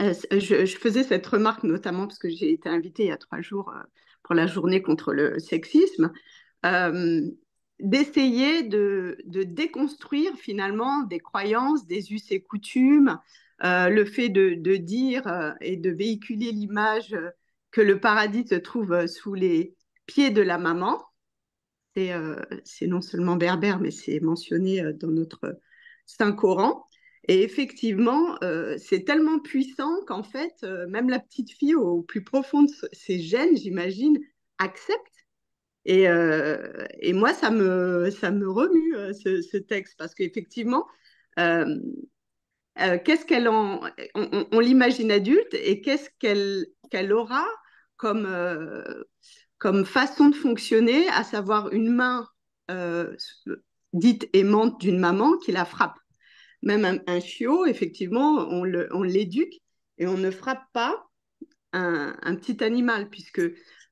je, faisais cette remarque notamment parce que j'ai été invitée il y a trois jours pour la journée contre le sexisme. d'essayer de, déconstruire finalement des croyances, des us et coutumes, le fait de, de dire et de véhiculer l'image que le paradis se trouve sous les pieds de la maman, euh, c'est non seulement berbère, mais c'est mentionné euh, dans notre Saint-Coran. Et effectivement, euh, c'est tellement puissant qu'en fait, même la petite fille, au plus profond de ses gènes, j'imagine, accepte. Et, moi, ça me, ça me remue ce, texte, parce qu'effectivement, qu'est-ce qu'elle en... On, l'imagine adulte, et qu'est-ce qu'elle qu'elle aura comme, comme façon de fonctionner, à savoir une main euh, dite aimante d'une maman qui la frappe. Même un, chiot, effectivement, on l'éduque et on ne frappe pas un, petit animal, puisque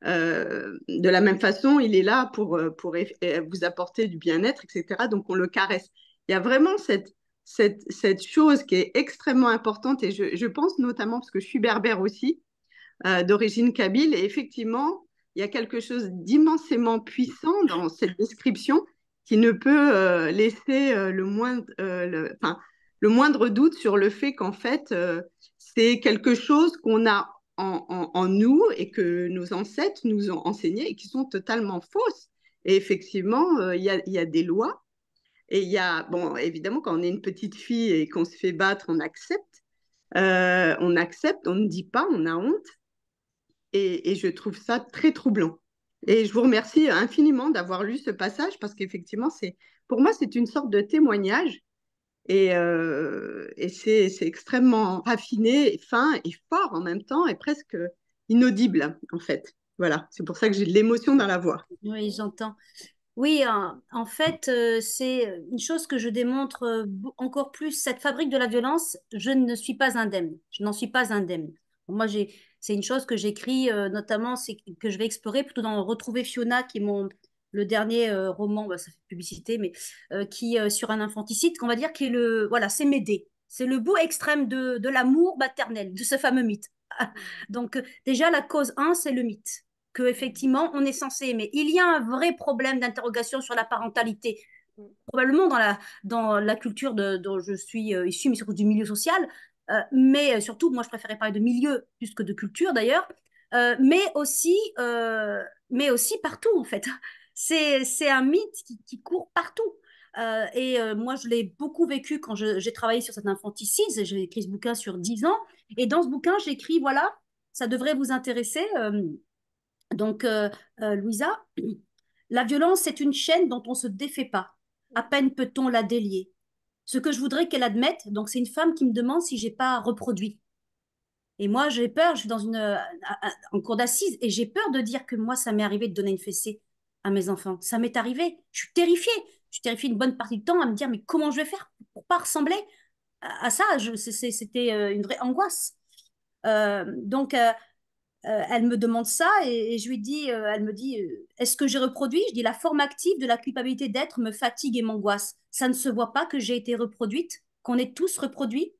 euh, de la même façon, il est là pour, pour euh, vous apporter du bien-être, etc. Donc on le caresse. Il y a vraiment cette, cette, chose qui est extrêmement importante, et je, pense notamment, parce que je suis berbère aussi, d'origine kabyle, et effectivement, il y a quelque chose d'immensément puissant dans cette description qui ne peut euh, laisser euh, le, moindre, euh, le, moindre, doute sur le fait qu'en fait, c'est quelque chose qu'on a en, nous et que nos ancêtres nous ont enseigné et qui sont totalement fausses. Et effectivement, il y, a des lois. Et il y a, bon, évidemment, quand on est une petite fille et qu'on se fait battre, on accepte. on accepte, on ne dit pas, on a honte et, je trouve ça très troublant. Et je vous remercie infiniment d'avoir lu ce passage parce qu'effectivement, c'est pour moi, c'est une sorte de témoignage et, euh, c'est extrêmement raffiné, fin et fort en même temps et presque inaudible en fait. Voilà, c'est pour ça que j'ai de l'émotion dans la voix. Oui, j'entends. Oui, en, fait, euh, c'est une chose que je démontre euh, encore plus, cette fabrique de la violence, je ne suis pas indemne, je n'en suis pas indemne. Moi, j'ai c'est une chose que j'écris euh, notamment, c'est que je vais explorer plutôt dans Retrouver Fiona, qui est le dernier euh, roman, bah, ça fait publicité, mais euh, qui sur un infanticide, qu'on va dire qui est le, voilà, c'est m'aider, C'est le bout extrême de, l'amour maternel, de ce fameux mythe. [laughs] Donc déjà, la cause 1, c'est le mythe que effectivement on est censé aimer. Il y a un vrai problème d'interrogation sur la parentalité probablement dans la, dans la culture dont je suis issue, mais surtout du milieu social, euh, mais euh, surtout, moi, je préférais parler de milieu plus que de culture d'ailleurs, euh, mais, aussi, mais aussi partout, en fait. [laughs] C'est un mythe qui, court partout. et moi, je l'ai beaucoup vécu quand j'ai travaillé sur cette infanticide. J'ai écrit ce bouquin sur 10 ans. Et dans ce bouquin, j'écris, voilà, ça devrait vous intéresser. donc, Louisa, [clears throat] la violence, c'est une chaîne dont on ne se défait pas. À peine peut-on la délier. Ce que je voudrais qu'elle admette, donc c'est une femme qui me demande si j'ai pas reproduit. Et moi, j'ai peur, je suis dans une, euh, en cours d'assises, et j'ai peur de dire que moi, ça m'est arrivé de donner une fessée à mes enfants. Ça m'est arrivé. Je suis terrifiée. Je suis terrifiée une bonne partie du temps à me dire, mais comment je vais faire pour pas ressembler à, ça C'était euh, une vraie angoisse. Euh, donc, euh, elle me demande ça et, je lui dis, euh, elle me dit, euh, est-ce que j'ai reproduit Je dis, la forme active de la culpabilité d'être me fatigue et m'angoisse. Ça ne se voit pas que j'ai été reproduite, qu'on est tous reproduits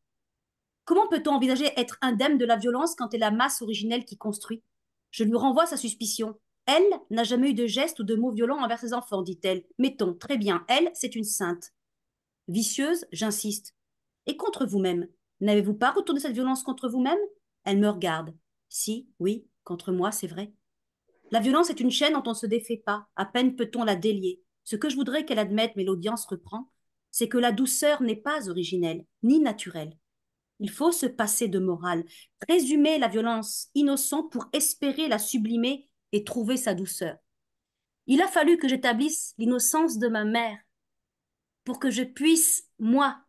Comment peut-on envisager être indemne de la violence quand est la masse originelle qui construit Je lui renvoie sa suspicion. Elle n'a jamais eu de gestes ou de mots violents envers ses enfants, dit-elle. Mettons, très bien, elle, c'est une sainte. Vicieuse, j'insiste. Et contre vous-même N'avez-vous pas retourné cette violence contre vous-même Elle me regarde. Si, oui, contre moi, c'est vrai. La violence est une chaîne dont on ne se défait pas, à peine peut-on la délier. Ce que je voudrais qu'elle admette, mais l'audience reprend, c'est que la douceur n'est pas originelle, ni naturelle. Il faut se passer de morale, résumer la violence innocente pour espérer la sublimer et trouver sa douceur. Il a fallu que j'établisse l'innocence de ma mère pour que je puisse, moi,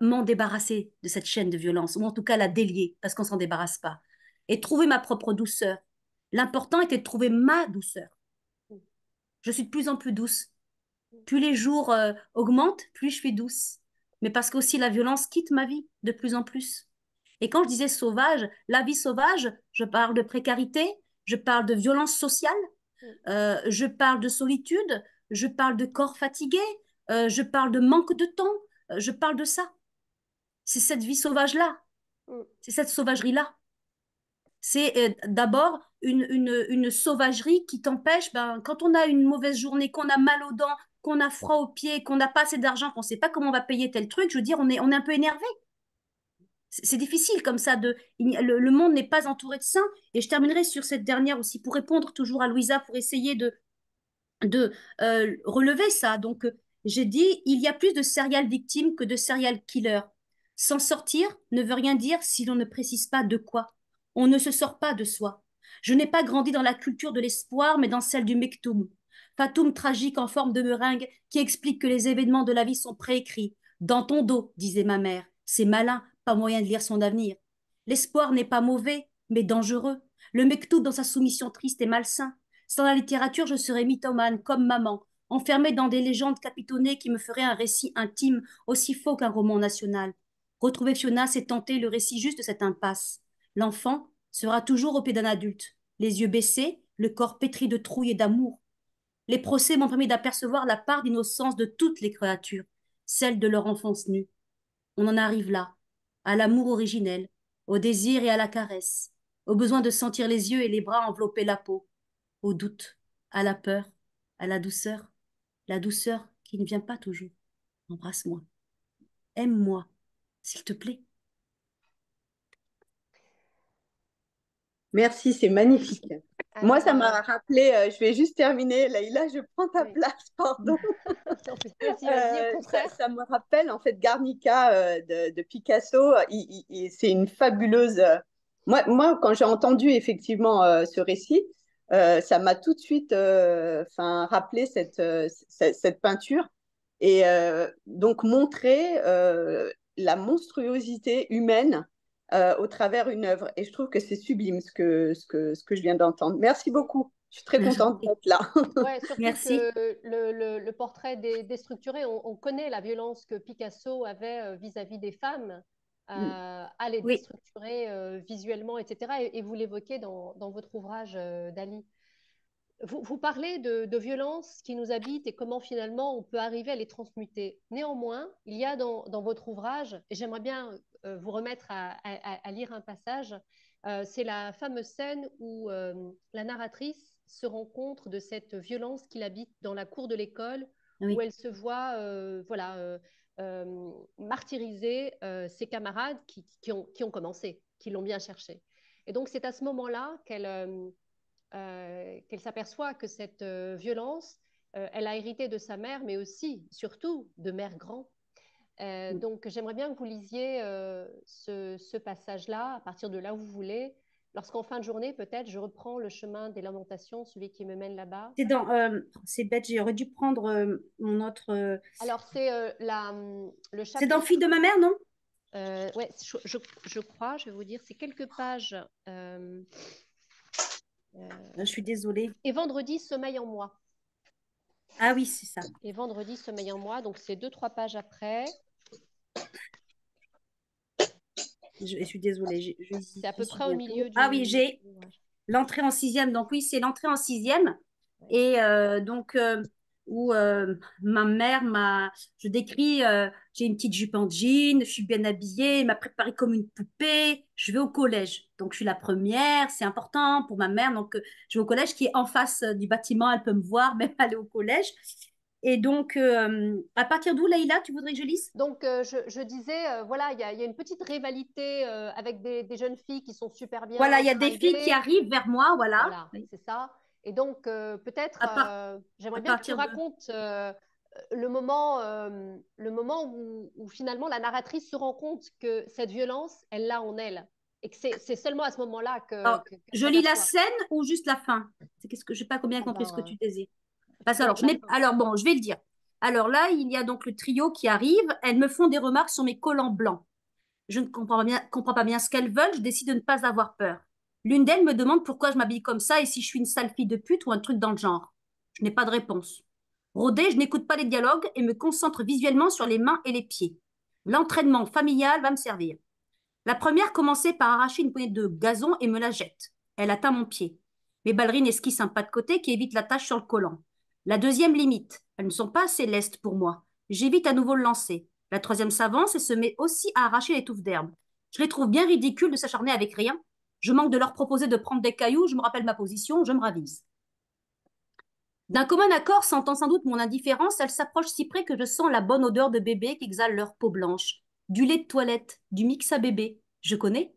m'en débarrasser de cette chaîne de violence, ou en tout cas la délier, parce qu'on ne s'en débarrasse pas et trouver ma propre douceur. L'important était de trouver ma douceur. Je suis de plus en plus douce. Plus les jours euh, augmentent, plus je suis douce. Mais parce qu'aussi la violence quitte ma vie de plus en plus. Et quand je disais sauvage, la vie sauvage, je parle de précarité, je parle de violence sociale, euh, je parle de solitude, je parle de corps fatigué, euh, je parle de manque de temps, je parle de ça. C'est cette vie sauvage-là, mm. c'est cette sauvagerie-là. C'est euh, d'abord une, une, sauvagerie qui t'empêche, ben, quand on a une mauvaise journée, qu'on a mal aux dents, qu'on a froid aux pieds, qu'on n'a pas assez d'argent, qu'on ne sait pas comment on va payer tel truc, je veux dire, on est, on est un peu énervé. C'est difficile comme ça. De, le, monde n'est pas entouré de ça. Et je terminerai sur cette dernière aussi pour répondre toujours à Louisa, pour essayer de, de euh, relever ça. Donc, j'ai dit, il y a plus de serial victimes que de serial killers. S'en sortir ne veut rien dire si l'on ne précise pas de quoi. On ne se sort pas de soi. Je n'ai pas grandi dans la culture de l'espoir, mais dans celle du mektoum. Fatoum tragique en forme de meringue qui explique que les événements de la vie sont préécrits. Dans ton dos, disait ma mère. C'est malin, pas moyen de lire son avenir. L'espoir n'est pas mauvais, mais dangereux. Le mektoum dans sa soumission triste est malsain. Sans la littérature, je serais mythomane, comme maman, enfermée dans des légendes capitonnées qui me feraient un récit intime aussi faux qu'un roman national. Retrouver Fiona, c'est tenter le récit juste de cette impasse l'enfant sera toujours au pied d'un adulte, les yeux baissés, le corps pétri de trouille et d'amour. Les procès m'ont permis d'apercevoir la part d'innocence de toutes les créatures, celle de leur enfance nue. On en arrive là, à l'amour originel, au désir et à la caresse, au besoin de sentir les yeux et les bras envelopper la peau, au doute, à la peur, à la douceur, la douceur qui ne vient pas toujours. Embrasse-moi. Aime-moi, s'il te plaît. Merci, c'est magnifique. Ah, moi, ça bah, m'a rappelé, euh, je vais juste terminer, Là, je prends ta place, [laughs] pardon. [laughs] Euh, ça, me rappelle en fait Garnica euh, de, Picasso, c'est une fabuleuse... Moi, quand j'ai entendu effectivement ce récit, ça m'a tout de suite rappelé cette, cette, cette, peinture et donc montrer la monstruosité humaine euh, au travers une œuvre. Et je trouve que c'est sublime ce que, ce, que, ce que je viens d'entendre. Merci beaucoup. Je suis très contente d'être là. Ouais, [laughs] Merci. Que le, portrait des déstructurés, on, connaît la violence que Picasso avait euh, vis-à-vis des femmes, euh, mm. à les déstructurer visuellement, etc. Et, vous l'évoquez dans, dans, votre ouvrage, Dali. Vous, vous, parlez de, violences qui nous habitent et comment finalement on peut arriver à les transmuter. Néanmoins, il y a dans, dans votre ouvrage, et j'aimerais bien euh, vous remettre à, lire un passage. Euh, c'est la fameuse scène où euh, la narratrice se rend compte de cette violence qu'il habite dans la cour de l'école, où elle se voit voilà, martyriser ses camarades qui, ont, commencé, qui l'ont bien cherché. Et donc, c'est à ce moment-là qu'elle s'aperçoit que cette violence, elle a hérité de sa mère, mais aussi, surtout, de mère grand, euh, mm. donc, j'aimerais bien que vous lisiez euh, ce, passage-là, à partir de là où vous voulez. Lorsqu'en fin de journée, peut-être, je reprends le chemin des lamentations, celui qui me mène là-bas. C'est dans, euh, bête, j'aurais dû prendre mon autre. Alors, c'est la, le chapitre. C'est dans Fille de ma mère, non Oui, je, je, crois, je vais vous dire, c'est quelques pages. Ah, je suis désolée. Et vendredi, sommeil en moi. Ah oui, c'est ça. Et vendredi, sommeil en moi, donc c'est deux, trois pages après. Je, suis désolée. C'est à peu près au milieu du. Ah oui, j'ai l'entrée en sixième. Donc oui, c'est l'entrée en sixième. Et euh, donc, euh, où euh, ma mère m'a. Je décris, j'ai une petite jupe en jean, je suis bien habillée, elle m'a préparée comme une poupée. Je vais au collège. Donc, je suis la première, c'est important pour ma mère. Donc, je vais au collège qui est en face du bâtiment, elle peut me voir, [laughs] même aller au collège. Et donc, euh, à partir d'où, Leïla, tu voudrais que je lise Donc, euh, je, disais, euh, voilà, il y, a une petite rivalité avec des, jeunes filles qui sont super bien. Voilà, il y a des filles qui arrivent vers moi, voilà. c'est ça. Et donc, peut-être, j'aimerais bien que tu racontes le moment, le moment où, finalement la narratrice se rend compte que cette violence, elle l'a en elle. Et que c'est seulement à ce moment-là que, Je lis la scène ou juste la fin Qu'est-ce que je n'ai pas combien ah compris ce que ben, tu désires alors, bon, je vais le dire. Alors là, il y a donc le trio qui arrive. Elles me font des remarques sur mes collants blancs. Je ne comprends, pas bien ce qu'elles veulent. Je décide de ne pas avoir peur. L'une d'elles me demande pourquoi je m'habille comme ça et si je suis une sale fille de pute ou un truc dans le genre. Je n'ai pas de réponse. Rodée, je n'écoute pas les dialogues et me concentre visuellement sur les mains et les pieds. L'entraînement familial va me servir. La première commençait par arracher une poignée de gazon et me la jette. Elle atteint mon pied. Mes ballerines esquissent un pas de côté qui évite la tache sur le collant. La deuxième limite, elles ne sont pas assez lestes pour moi. J'évite à nouveau le lancer. La troisième s'avance et se met aussi à arracher les touffes d'herbe. Je les trouve bien ridicules de s'acharner avec rien. Je manque de leur proposer de prendre des cailloux, je me rappelle ma position, je me ravise. D'un commun accord, sentant sans doute mon indifférence, elles s'approchent si près que je sens la bonne odeur de bébé exhale leur peau blanche. Du lait de toilette, du mix à bébé, je connais.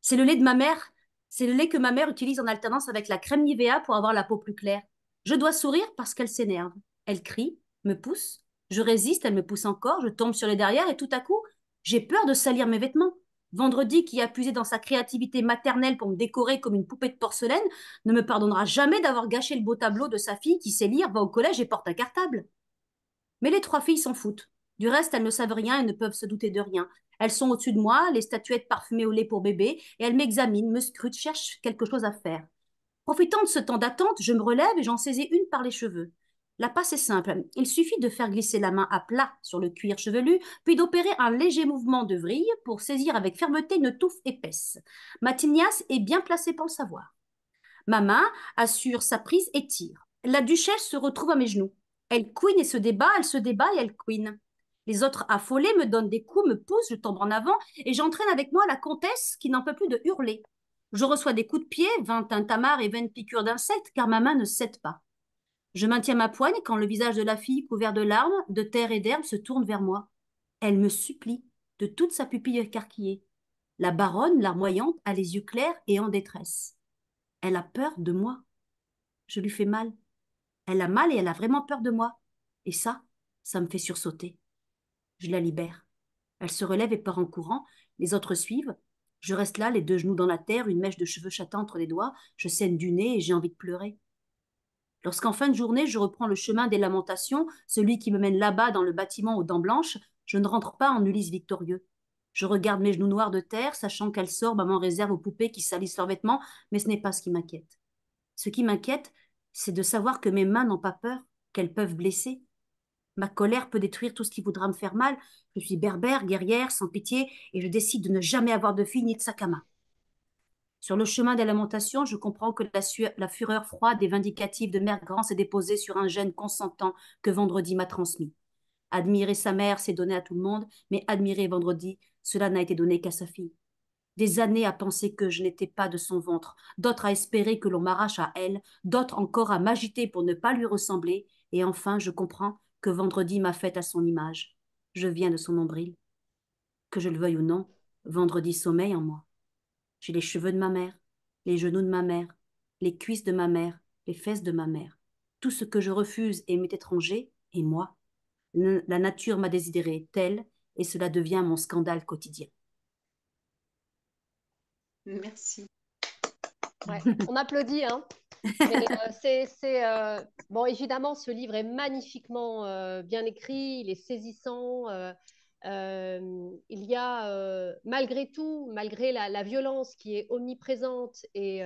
C'est le lait de ma mère, c'est le lait que ma mère utilise en alternance avec la crème Nivea pour avoir la peau plus claire. Je dois sourire parce qu'elle s'énerve. Elle crie, me pousse, je résiste, elle me pousse encore, je tombe sur les derrières et tout à coup, j'ai peur de salir mes vêtements. Vendredi, qui a puisé dans sa créativité maternelle pour me décorer comme une poupée de porcelaine, ne me pardonnera jamais d'avoir gâché le beau tableau de sa fille qui sait lire, va au collège et porte un cartable. Mais les trois filles s'en foutent. Du reste, elles ne savent rien et ne peuvent se douter de rien. Elles sont au-dessus de moi, les statuettes parfumées au lait pour bébé, et elles m'examinent, me scrutent, cherchent quelque chose à faire. Profitant de ce temps d'attente, je me relève et j'en saisis une par les cheveux. La passe est simple. Il suffit de faire glisser la main à plat sur le cuir chevelu, puis d'opérer un léger mouvement de vrille pour saisir avec fermeté une touffe épaisse. Matignas est bien placée pour le savoir. Ma main assure sa prise et tire. La duchesse se retrouve à mes genoux. Elle couine et se débat, elle se débat et elle couine. Les autres affolés me donnent des coups, me poussent, je tombe en avant et j'entraîne avec moi la comtesse qui n'en peut plus de hurler. Je reçois des coups de pied, vingt tintamarres et vingt piqûres d'insectes, car ma main ne cède pas. Je maintiens ma poigne quand le visage de la fille, couvert de larmes, de terre et d'herbe, se tourne vers moi. Elle me supplie, de toute sa pupille écarquillée. La baronne, larmoyante, a les yeux clairs et en détresse. Elle a peur de moi. Je lui fais mal. Elle a mal et elle a vraiment peur de moi. Et ça, ça me fait sursauter. Je la libère. Elle se relève et part en courant. Les autres suivent. Je reste là, les deux genoux dans la terre, une mèche de cheveux châtains entre les doigts, je saigne du nez et j'ai envie de pleurer. Lorsqu'en fin de journée, je reprends le chemin des lamentations, celui qui me mène là-bas dans le bâtiment aux dents blanches, je ne rentre pas en Ulysse victorieux. Je regarde mes genoux noirs de terre, sachant qu'elles sort mon réserve aux poupées qui salissent leurs vêtements, mais ce n'est pas ce qui m'inquiète. Ce qui m'inquiète, c'est de savoir que mes mains n'ont pas peur, qu'elles peuvent blesser, Ma colère peut détruire tout ce qui voudra me faire mal. Je suis berbère, guerrière, sans pitié, et je décide de ne jamais avoir de fille ni de sakama. Sur le chemin des lamentations, je comprends que la, fureur froide et vindicative de Mère Grand s'est déposée sur un gène consentant que Vendredi m'a transmis. Admirer sa mère, c'est donné à tout le monde, mais admirer Vendredi, cela n'a été donné qu'à sa fille. Des années à penser que je n'étais pas de son ventre, d'autres à espérer que l'on m'arrache à elle, d'autres encore à m'agiter pour ne pas lui ressembler, et enfin je comprends que vendredi m'a faite à son image. Je viens de son nombril. Que je le veuille ou non, vendredi sommeille en moi. J'ai les cheveux de ma mère, les genoux de ma mère, les cuisses de ma mère, les fesses de ma mère. Tout ce que je refuse et m'est étranger et moi. La nature m'a désidéré telle et cela devient mon scandale quotidien. Merci. [laughs] on applaudit, hein euh, c'est, euh, bon, évidemment, ce livre est magnifiquement euh, bien écrit, il est saisissant. il y a, malgré tout, malgré la, violence qui est omniprésente et,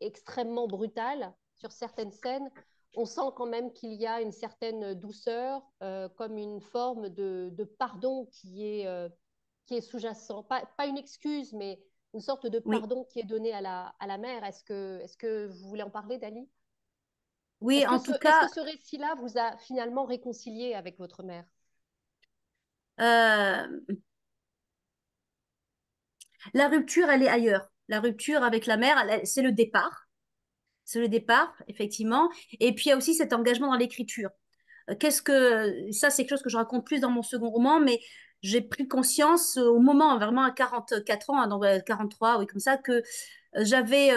extrêmement brutale sur certaines scènes, on sent quand même qu'il y a une certaine douceur, comme une forme de, de pardon qui est, qui est sous-jacent. Pas, pas, une excuse, mais une sorte de pardon qui est donné à la, à la mère. Est-ce que, est que vous voulez en parler, Dali Oui, en tout cas. Est-ce que ce récit-là vous a finalement réconcilié avec votre mère euh, La rupture, elle est ailleurs. La rupture avec la mère, c'est le départ. C'est le départ, effectivement. Et puis, il y a aussi cet engagement dans l'écriture. Euh, qu'est-ce que. Ça, c'est quelque chose que je raconte plus dans mon second roman, mais j'ai pris conscience euh, au moment, vraiment à 44 ans, à hein, 43, euh, oui, comme ça, que euh, j'avais.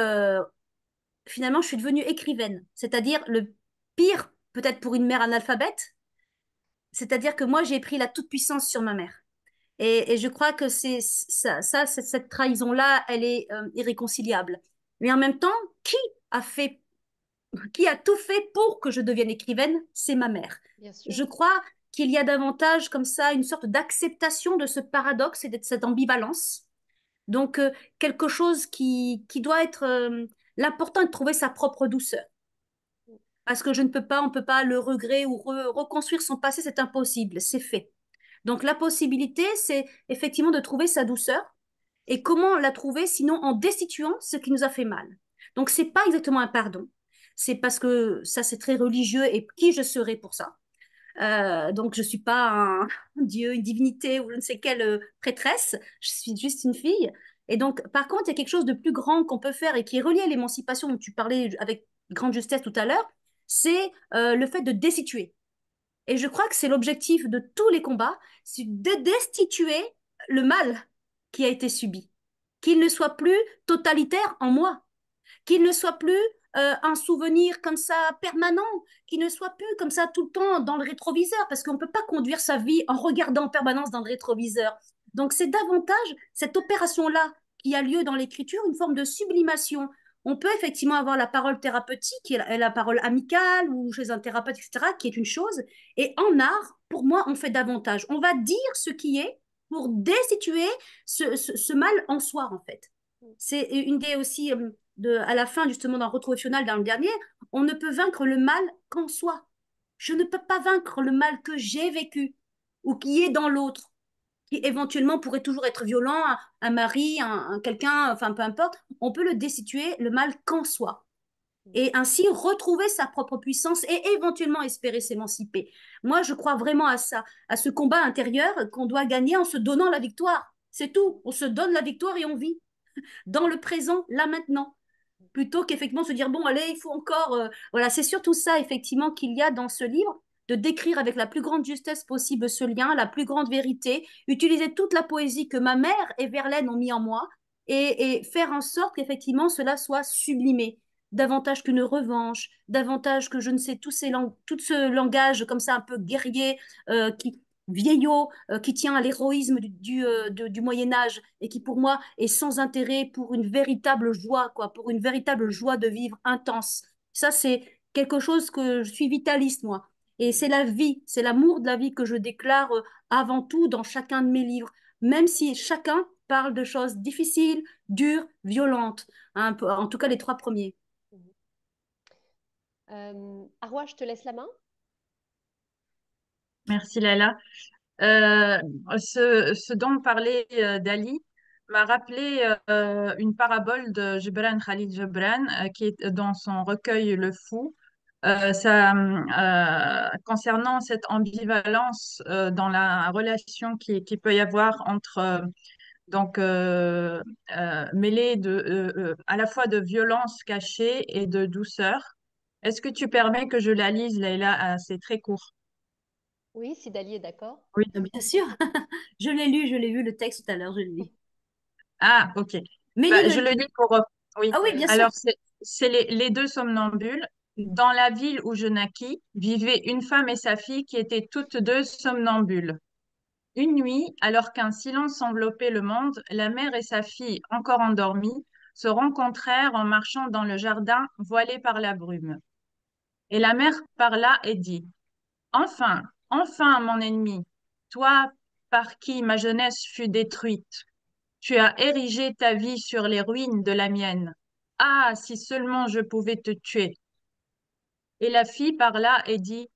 finalement, je suis devenue écrivaine. C'est-à-dire le pire, peut-être pour une mère analphabète, c'est-à-dire que moi, j'ai pris la toute-puissance sur ma mère. Et, je crois que c'est ça, cette trahison-là, elle est irréconciliable. Mais en même temps, qui a fait qui a tout fait pour que je devienne écrivaine, c'est ma mère. Je crois qu'il y a davantage comme ça une sorte d'acceptation de ce paradoxe et de cette ambivalence. Donc euh, quelque chose qui, doit être... L'important euh, est de trouver sa propre douceur. Parce que je ne peux pas, on ne peut pas le regret ou reconstruire son passé, c'est impossible, c'est fait. Donc la possibilité, c'est effectivement de trouver sa douceur. Et comment la trouver sinon en destituant ce qui nous a fait mal Donc c'est pas exactement un pardon, c'est parce que ça c'est très religieux et qui je serai pour ça euh, donc, je ne suis pas [laughs] un dieu, une divinité ou je ne sais quelle euh, prêtresse. Je suis juste une fille. Et donc, par contre, il y a quelque chose de plus grand qu'on peut faire et qui est relié à l'émancipation dont tu parlais avec grande justesse tout à l'heure, c'est euh, le fait de destituer. Et je crois que c'est l'objectif de tous les combats, c'est de destituer le mal qui a été subi. Qu'il ne soit plus totalitaire en moi, qu'il ne soit plus euh, un souvenir comme ça permanent, qui ne soit plus comme ça tout le temps dans le rétroviseur, parce qu'on ne peut pas conduire sa vie en regardant en permanence dans le rétroviseur. Donc c'est davantage cette opération-là qui a lieu dans l'écriture, une forme de sublimation. On peut effectivement avoir la parole thérapeutique et la, parole amicale ou chez un thérapeute, etc., qui est une chose. Et en art, pour moi, on fait davantage. On va dire ce qui est pour destituer ce, ce mal en soi, en fait. C'est une des aussi euh, à la fin justement d'un retour final dans le dernier, on ne peut vaincre le mal qu'en soi. Je ne peux pas vaincre le mal que j'ai vécu ou qui est dans l'autre, qui éventuellement pourrait toujours être violent, un, mari, un, quelqu'un, enfin peu importe. On peut le destituer, le mal qu'en soi. Et ainsi retrouver sa propre puissance et éventuellement espérer s'émanciper. Moi, je crois vraiment à ça, à ce combat intérieur qu'on doit gagner en se donnant la victoire. C'est tout. On se donne la victoire et on vit dans le présent, là maintenant plutôt qu'effectivement se dire bon allez il faut encore euh, voilà c'est surtout ça effectivement qu'il y a dans ce livre de décrire avec la plus grande justesse possible ce lien la plus grande vérité utiliser toute la poésie que ma mère et Verlaine ont mis en moi et, faire en sorte qu'effectivement cela soit sublimé davantage qu'une revanche davantage que je ne sais tout, ces lang tout ce langage comme ça un peu guerrier euh, qui vieillot euh, qui tient à l'héroïsme du, euh, du, Moyen Âge et qui pour moi est sans intérêt pour une véritable joie, quoi, pour une véritable joie de vivre intense. Ça, c'est quelque chose que je suis vitaliste, moi. Et c'est la vie, c'est l'amour de la vie que je déclare euh, avant tout dans chacun de mes livres, même si chacun parle de choses difficiles, dures, violentes, hein, en tout cas les trois premiers. Mmh. Arwa, je te laisse la main. Merci Lala. Euh, ce, dont parlait euh, Dali m'a rappelé euh, une parabole de Gibran Khalid Gibran qui est dans son recueil Le Fou. concernant cette ambivalence dans la relation qu'il peut y avoir entre donc mêlée à la fois de violence cachée et de douceur. Est-ce que tu permets que je la lise, Leïla C'est très court. Oui, si Dali est d'accord. Oui, bien sûr. [laughs] je l'ai lu, je l'ai vu le texte tout à l'heure, je l'ai lu. Ah, ok. Mais bah, je le dis pour. Oui. Ah oui, bien sûr. Alors, c'est les, les deux somnambules. Dans la ville où je naquis, vivaient une femme et sa fille qui étaient toutes deux somnambules. Une nuit, alors qu'un silence enveloppait le monde, la mère et sa fille, encore endormies, se rencontrèrent en marchant dans le jardin voilé par la brume. Et la mère parla et dit Enfin, Enfin, mon ennemi, toi par qui ma jeunesse fut détruite, tu as érigé ta vie sur les ruines de la mienne. Ah, si seulement je pouvais te tuer. Et la fille parla et dit,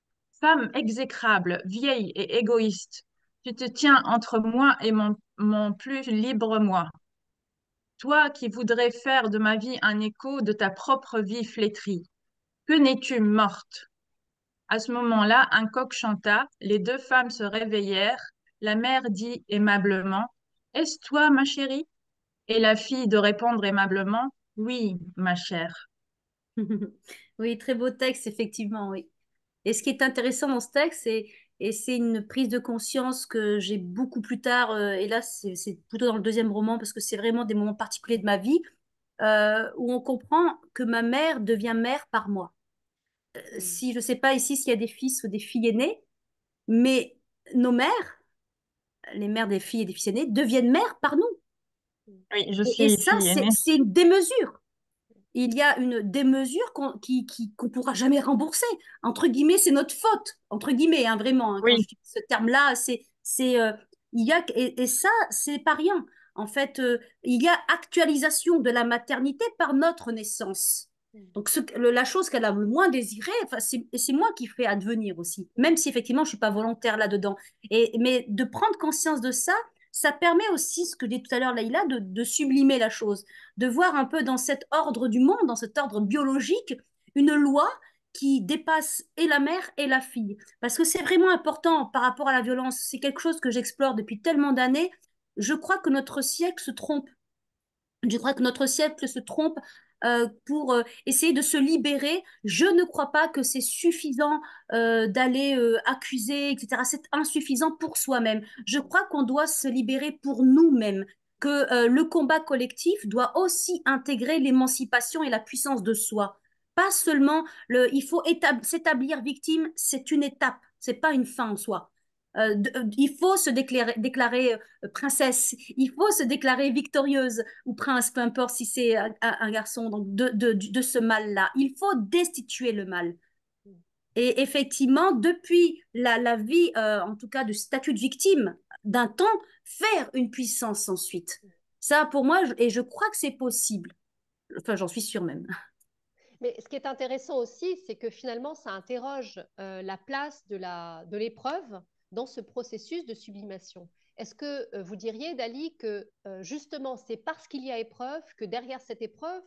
Femme exécrable, vieille et égoïste, tu te tiens entre moi et mon, plus libre moi. Toi qui voudrais faire de ma vie un écho de ta propre vie flétrie, que n'es-tu morte à ce moment-là, un coq chanta, les deux femmes se réveillèrent, la mère dit aimablement Est-ce toi, ma chérie Et la fille de répondre aimablement Oui, ma chère. [laughs] oui, très beau texte, effectivement, oui. Et ce qui est intéressant dans ce texte, c'est et c'est une prise de conscience que j'ai beaucoup plus tard, euh, et là c'est plutôt dans le deuxième roman parce que c'est vraiment des moments particuliers de ma vie, euh, où on comprend que ma mère devient mère par moi. Euh, mm. si je ne sais pas ici s'il y a des fils ou des filles aînées, mais nos mères, les mères des filles et des fils aînés, deviennent mères par nous. et, ça, c'est une démesure. Il y a une démesure qu'on ne pourra jamais rembourser. Entre guillemets, c'est notre faute. Entre guillemets, hein, vraiment. Hein, ce terme-là, c'est euh, et, et ça c'est pas rien en fait euh, il y a actualisation de la maternité par notre naissance donc, la chose qu'elle a le moins désirée, c'est moi qui fais advenir aussi, même si effectivement je ne suis pas volontaire là-dedans. Et, mais de prendre conscience de ça, ça permet aussi, ce que dit tout à l'heure, Laïla, de, de sublimer la chose, de voir un peu dans cet ordre du monde, dans cet ordre biologique, une loi qui dépasse et la mère et la fille. Parce que c'est vraiment important par rapport à la violence. C'est quelque chose que j'explore depuis tellement d'années. Je crois que notre siècle se trompe. Je crois que notre siècle se trompe euh, pour euh, essayer de se libérer. Je ne crois pas que c'est suffisant euh, d'aller accuser, etc. C'est insuffisant pour soi-même. Je crois qu'on doit se libérer pour nous-mêmes que le combat collectif doit aussi intégrer l'émancipation et la puissance de soi. Pas seulement il faut s'établir victime, c'est une étape, c'est pas une fin en soi. Euh, euh, il faut se déclarer, déclarer, euh, princesse, il faut se déclarer victorieuse ou prince, peu importe si c'est un, garçon, donc de, ce mal-là. Il faut destituer le mal. Et effectivement, depuis la, vie, en tout cas, du statut de victime d'un temps, faire une puissance ensuite. Ça, pour moi, et je crois que c'est possible. Enfin, j'en suis sûre même. [laughs] Mais ce qui est intéressant aussi, c'est que finalement, ça interroge la place de l'épreuve, dans ce processus de sublimation. Est-ce que euh, vous diriez, Dali, que euh, justement c'est parce qu'il y a épreuve que derrière cette épreuve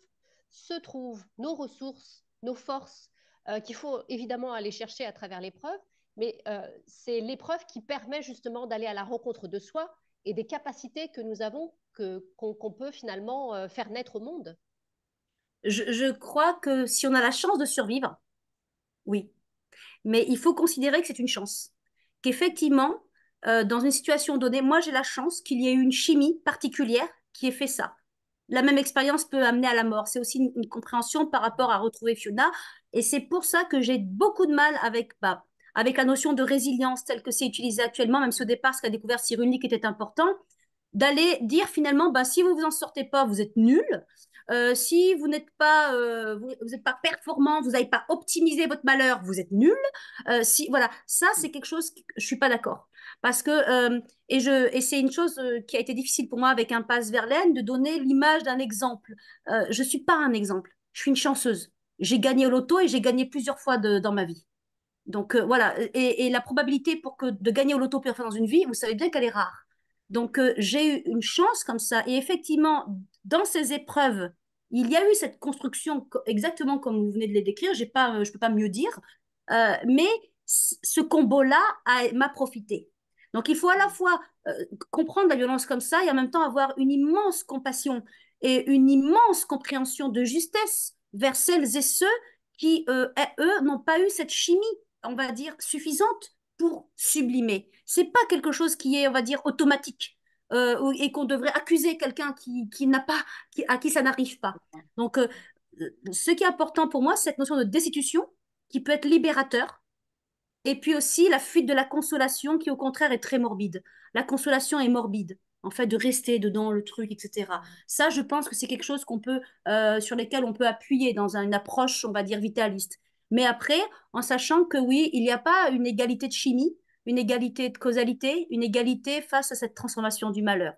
se trouvent nos ressources, nos forces, euh, qu'il faut évidemment aller chercher à travers l'épreuve, mais c'est l'épreuve qui permet justement d'aller à la rencontre de soi et des capacités que nous avons, qu'on peut finalement faire naître au monde. je crois que si on a la chance de survivre, oui. Mais il faut considérer que c'est une chance qu'effectivement, euh, dans une situation donnée, moi j'ai la chance qu'il y ait une chimie particulière qui ait fait ça. La même expérience peut amener à la mort. C'est aussi une, compréhension par rapport à retrouver Fiona. Et c'est pour ça que j'ai beaucoup de mal avec, bah, avec la notion de résilience telle que c'est utilisée actuellement, même si au départ, ce qu'a découvert Cyrulnik était important, d'aller dire finalement, bah, si vous vous en sortez pas, vous êtes nul. Euh, si vous n'êtes pas, euh, vous, pas performant, vous n'avez pas optimisé votre malheur, vous êtes nul. Euh, si, voilà, ça c'est quelque chose que je suis pas d'accord. Parce que et je et c'est une chose qui a été difficile pour moi avec un passe Verlaine de donner l'image d'un exemple. Je ne suis pas un exemple. Je suis une chanceuse. J'ai gagné au loto et j'ai gagné plusieurs fois dans ma vie. Donc voilà, et, la probabilité pour que de gagner au loto plusieurs fois dans une vie, vous savez bien qu'elle est rare. Donc, euh, j'ai eu une chance comme ça. Et effectivement, dans ces épreuves, il y a eu cette construction exactement comme vous venez de les décrire. J'ai pas, euh, je ne peux pas mieux dire. Euh, mais ce combo-là m'a profité. Donc, il faut à la fois comprendre la violence comme ça et en même temps avoir une immense compassion et une immense compréhension de justesse vers celles et ceux qui, eh, eux, n'ont pas eu cette chimie, on va dire, suffisante pour sublimer. C'est pas quelque chose qui est, on va dire, automatique. Euh, et qu'on devrait accuser quelqu'un qui, qui n'a pas, à qui ça n'arrive pas. Donc, euh, ce qui est important pour moi, c'est cette notion de destitution qui peut être libérateur, et puis aussi la fuite de la consolation qui, au contraire, est très morbide. La consolation est morbide, en fait, de rester dedans le truc, etc. Ça, je pense que c'est quelque chose qu'on peut, euh, sur lesquels on peut appuyer dans une approche, on va dire, vitaliste mais après, en sachant que oui, il n'y a pas une égalité de chimie, une égalité de causalité, une égalité face à cette transformation du malheur.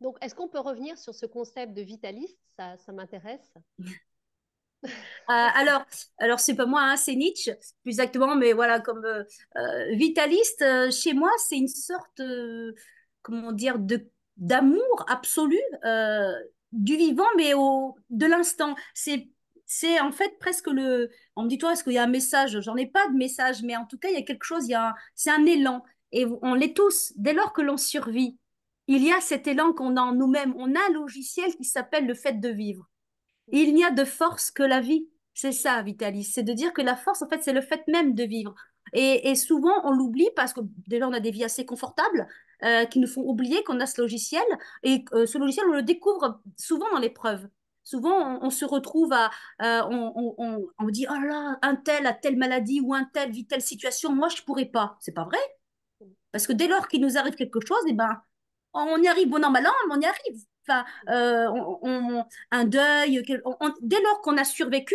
Donc, est-ce qu'on peut revenir sur ce concept de vitaliste Ça, ça m'intéresse. Euh, alors, alors c'est pas moi, hein, c'est Nietzsche, plus exactement, mais voilà, comme euh, euh, vitaliste, chez moi, c'est une sorte, comment dire, de d'amour absolu du vivant, mais au, de l'instant. C'est c'est en fait presque le. On me dit, toi, est-ce qu'il y a un message J'en ai pas de message, mais en tout cas, il y a quelque chose, c'est un élan. Et on l'est tous. Dès lors que l'on survit, il y a cet élan qu'on a en nous-mêmes. On a un logiciel qui s'appelle le fait de vivre. il n'y a de force que la vie. C'est ça, Vitalis. C'est de dire que la force, en fait, c'est le fait même de vivre. Et, souvent, on l'oublie parce que dès lors, on a des vies assez confortables euh, qui nous font oublier qu'on a ce logiciel. Et euh, ce logiciel, on le découvre souvent dans l'épreuve souvent on, se retrouve à, euh, on, on, dit oh là, un tel a telle maladie ou un tel vit telle situation, moi je pourrais pas. C'est pas vrai. Parce que dès lors qu'il nous arrive quelque chose, eh ben, on y arrive bon an, mal on y arrive. Enfin, euh, on, un deuil, dès lors qu'on a survécu,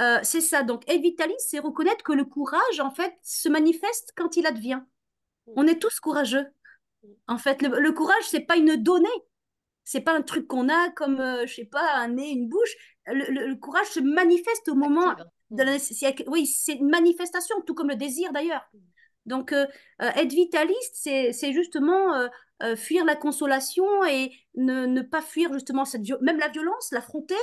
euh, c'est ça. Donc, être vitaliste, c'est reconnaître que le courage, en fait, se manifeste quand il advient. Mm. On est tous courageux. En fait, le, le courage, c'est pas une donnée, c'est pas un truc qu'on a comme, je euh, je sais pas, un nez, une bouche. Le, courage se manifeste au moment. De la, oui, c'est une manifestation, tout comme le désir d'ailleurs. Donc, euh, euh, être vitaliste, c'est justement fuir la consolation et ne, pas fuir justement cette même la violence, l'affronter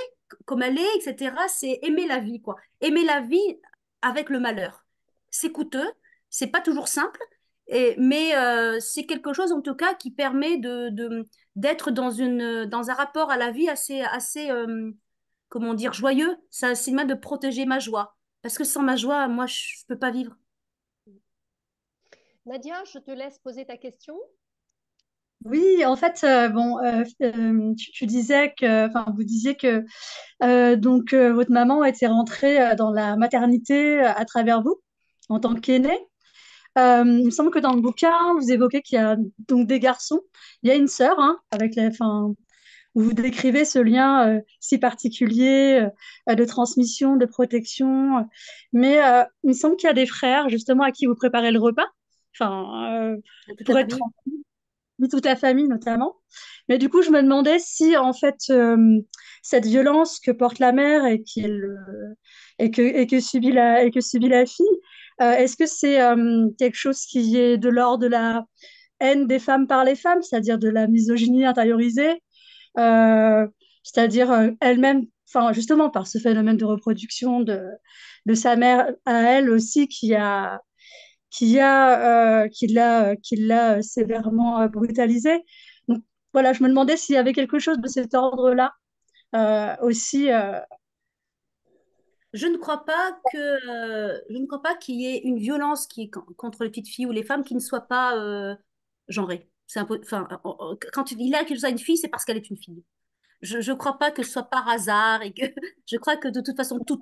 comme elle est, etc. C'est aimer la vie, quoi. Aimer la vie avec le malheur. C'est coûteux, c'est pas toujours simple, mais euh, c'est quelque chose en tout cas qui permet de, d'être dans, une, dans un rapport à la vie assez, assez euh, comment dire, joyeux. C'est un cinéma de protéger ma joie. Parce que sans ma joie, moi, je ne peux pas vivre. Nadia, je te laisse poser ta question. Oui, en fait, euh, bon, tu, disais que, enfin, vous disiez que donc votre maman était rentrée dans la maternité à travers vous en tant qu'aînée. Euh, il me semble que dans le bouquin, vous évoquez qu'il y a donc des garçons. Il y a une sœur, hein, avec la, fin, vous décrivez ce lien euh, si particulier euh, de transmission, de protection. Mais il me semble qu'il y a des frères, justement, à qui vous préparez le repas. Enfin, pour être tranquille. toute la famille notamment. Mais du coup, je me demandais si, en fait, cette violence que porte la mère et, et, que, et, que subit la, et que subit la fille, euh, est-ce que c'est euh, quelque chose qui est de l'ordre de la haine des femmes par les femmes, c'est-à-dire de la misogynie intériorisée, euh, c'est-à-dire elle-même Enfin, justement par ce phénomène de reproduction de, sa mère à elle aussi qui a qui a qui l'a l'a sévèrement brutalisée. Donc voilà, je me demandais s'il y avait quelque chose de cet ordre-là aussi je ne crois pas que euh, je ne crois pas qu'il y ait une violence qui contre les petites filles ou les femmes qui ne soit pas euh, genrée. C'est un enfin, euh, oh, oh, quand il y a qu'il soit une fille, c'est parce qu'elle est une fille. Je ne crois pas que ce soit par hasard [laughs] je crois que de toute façon toutes.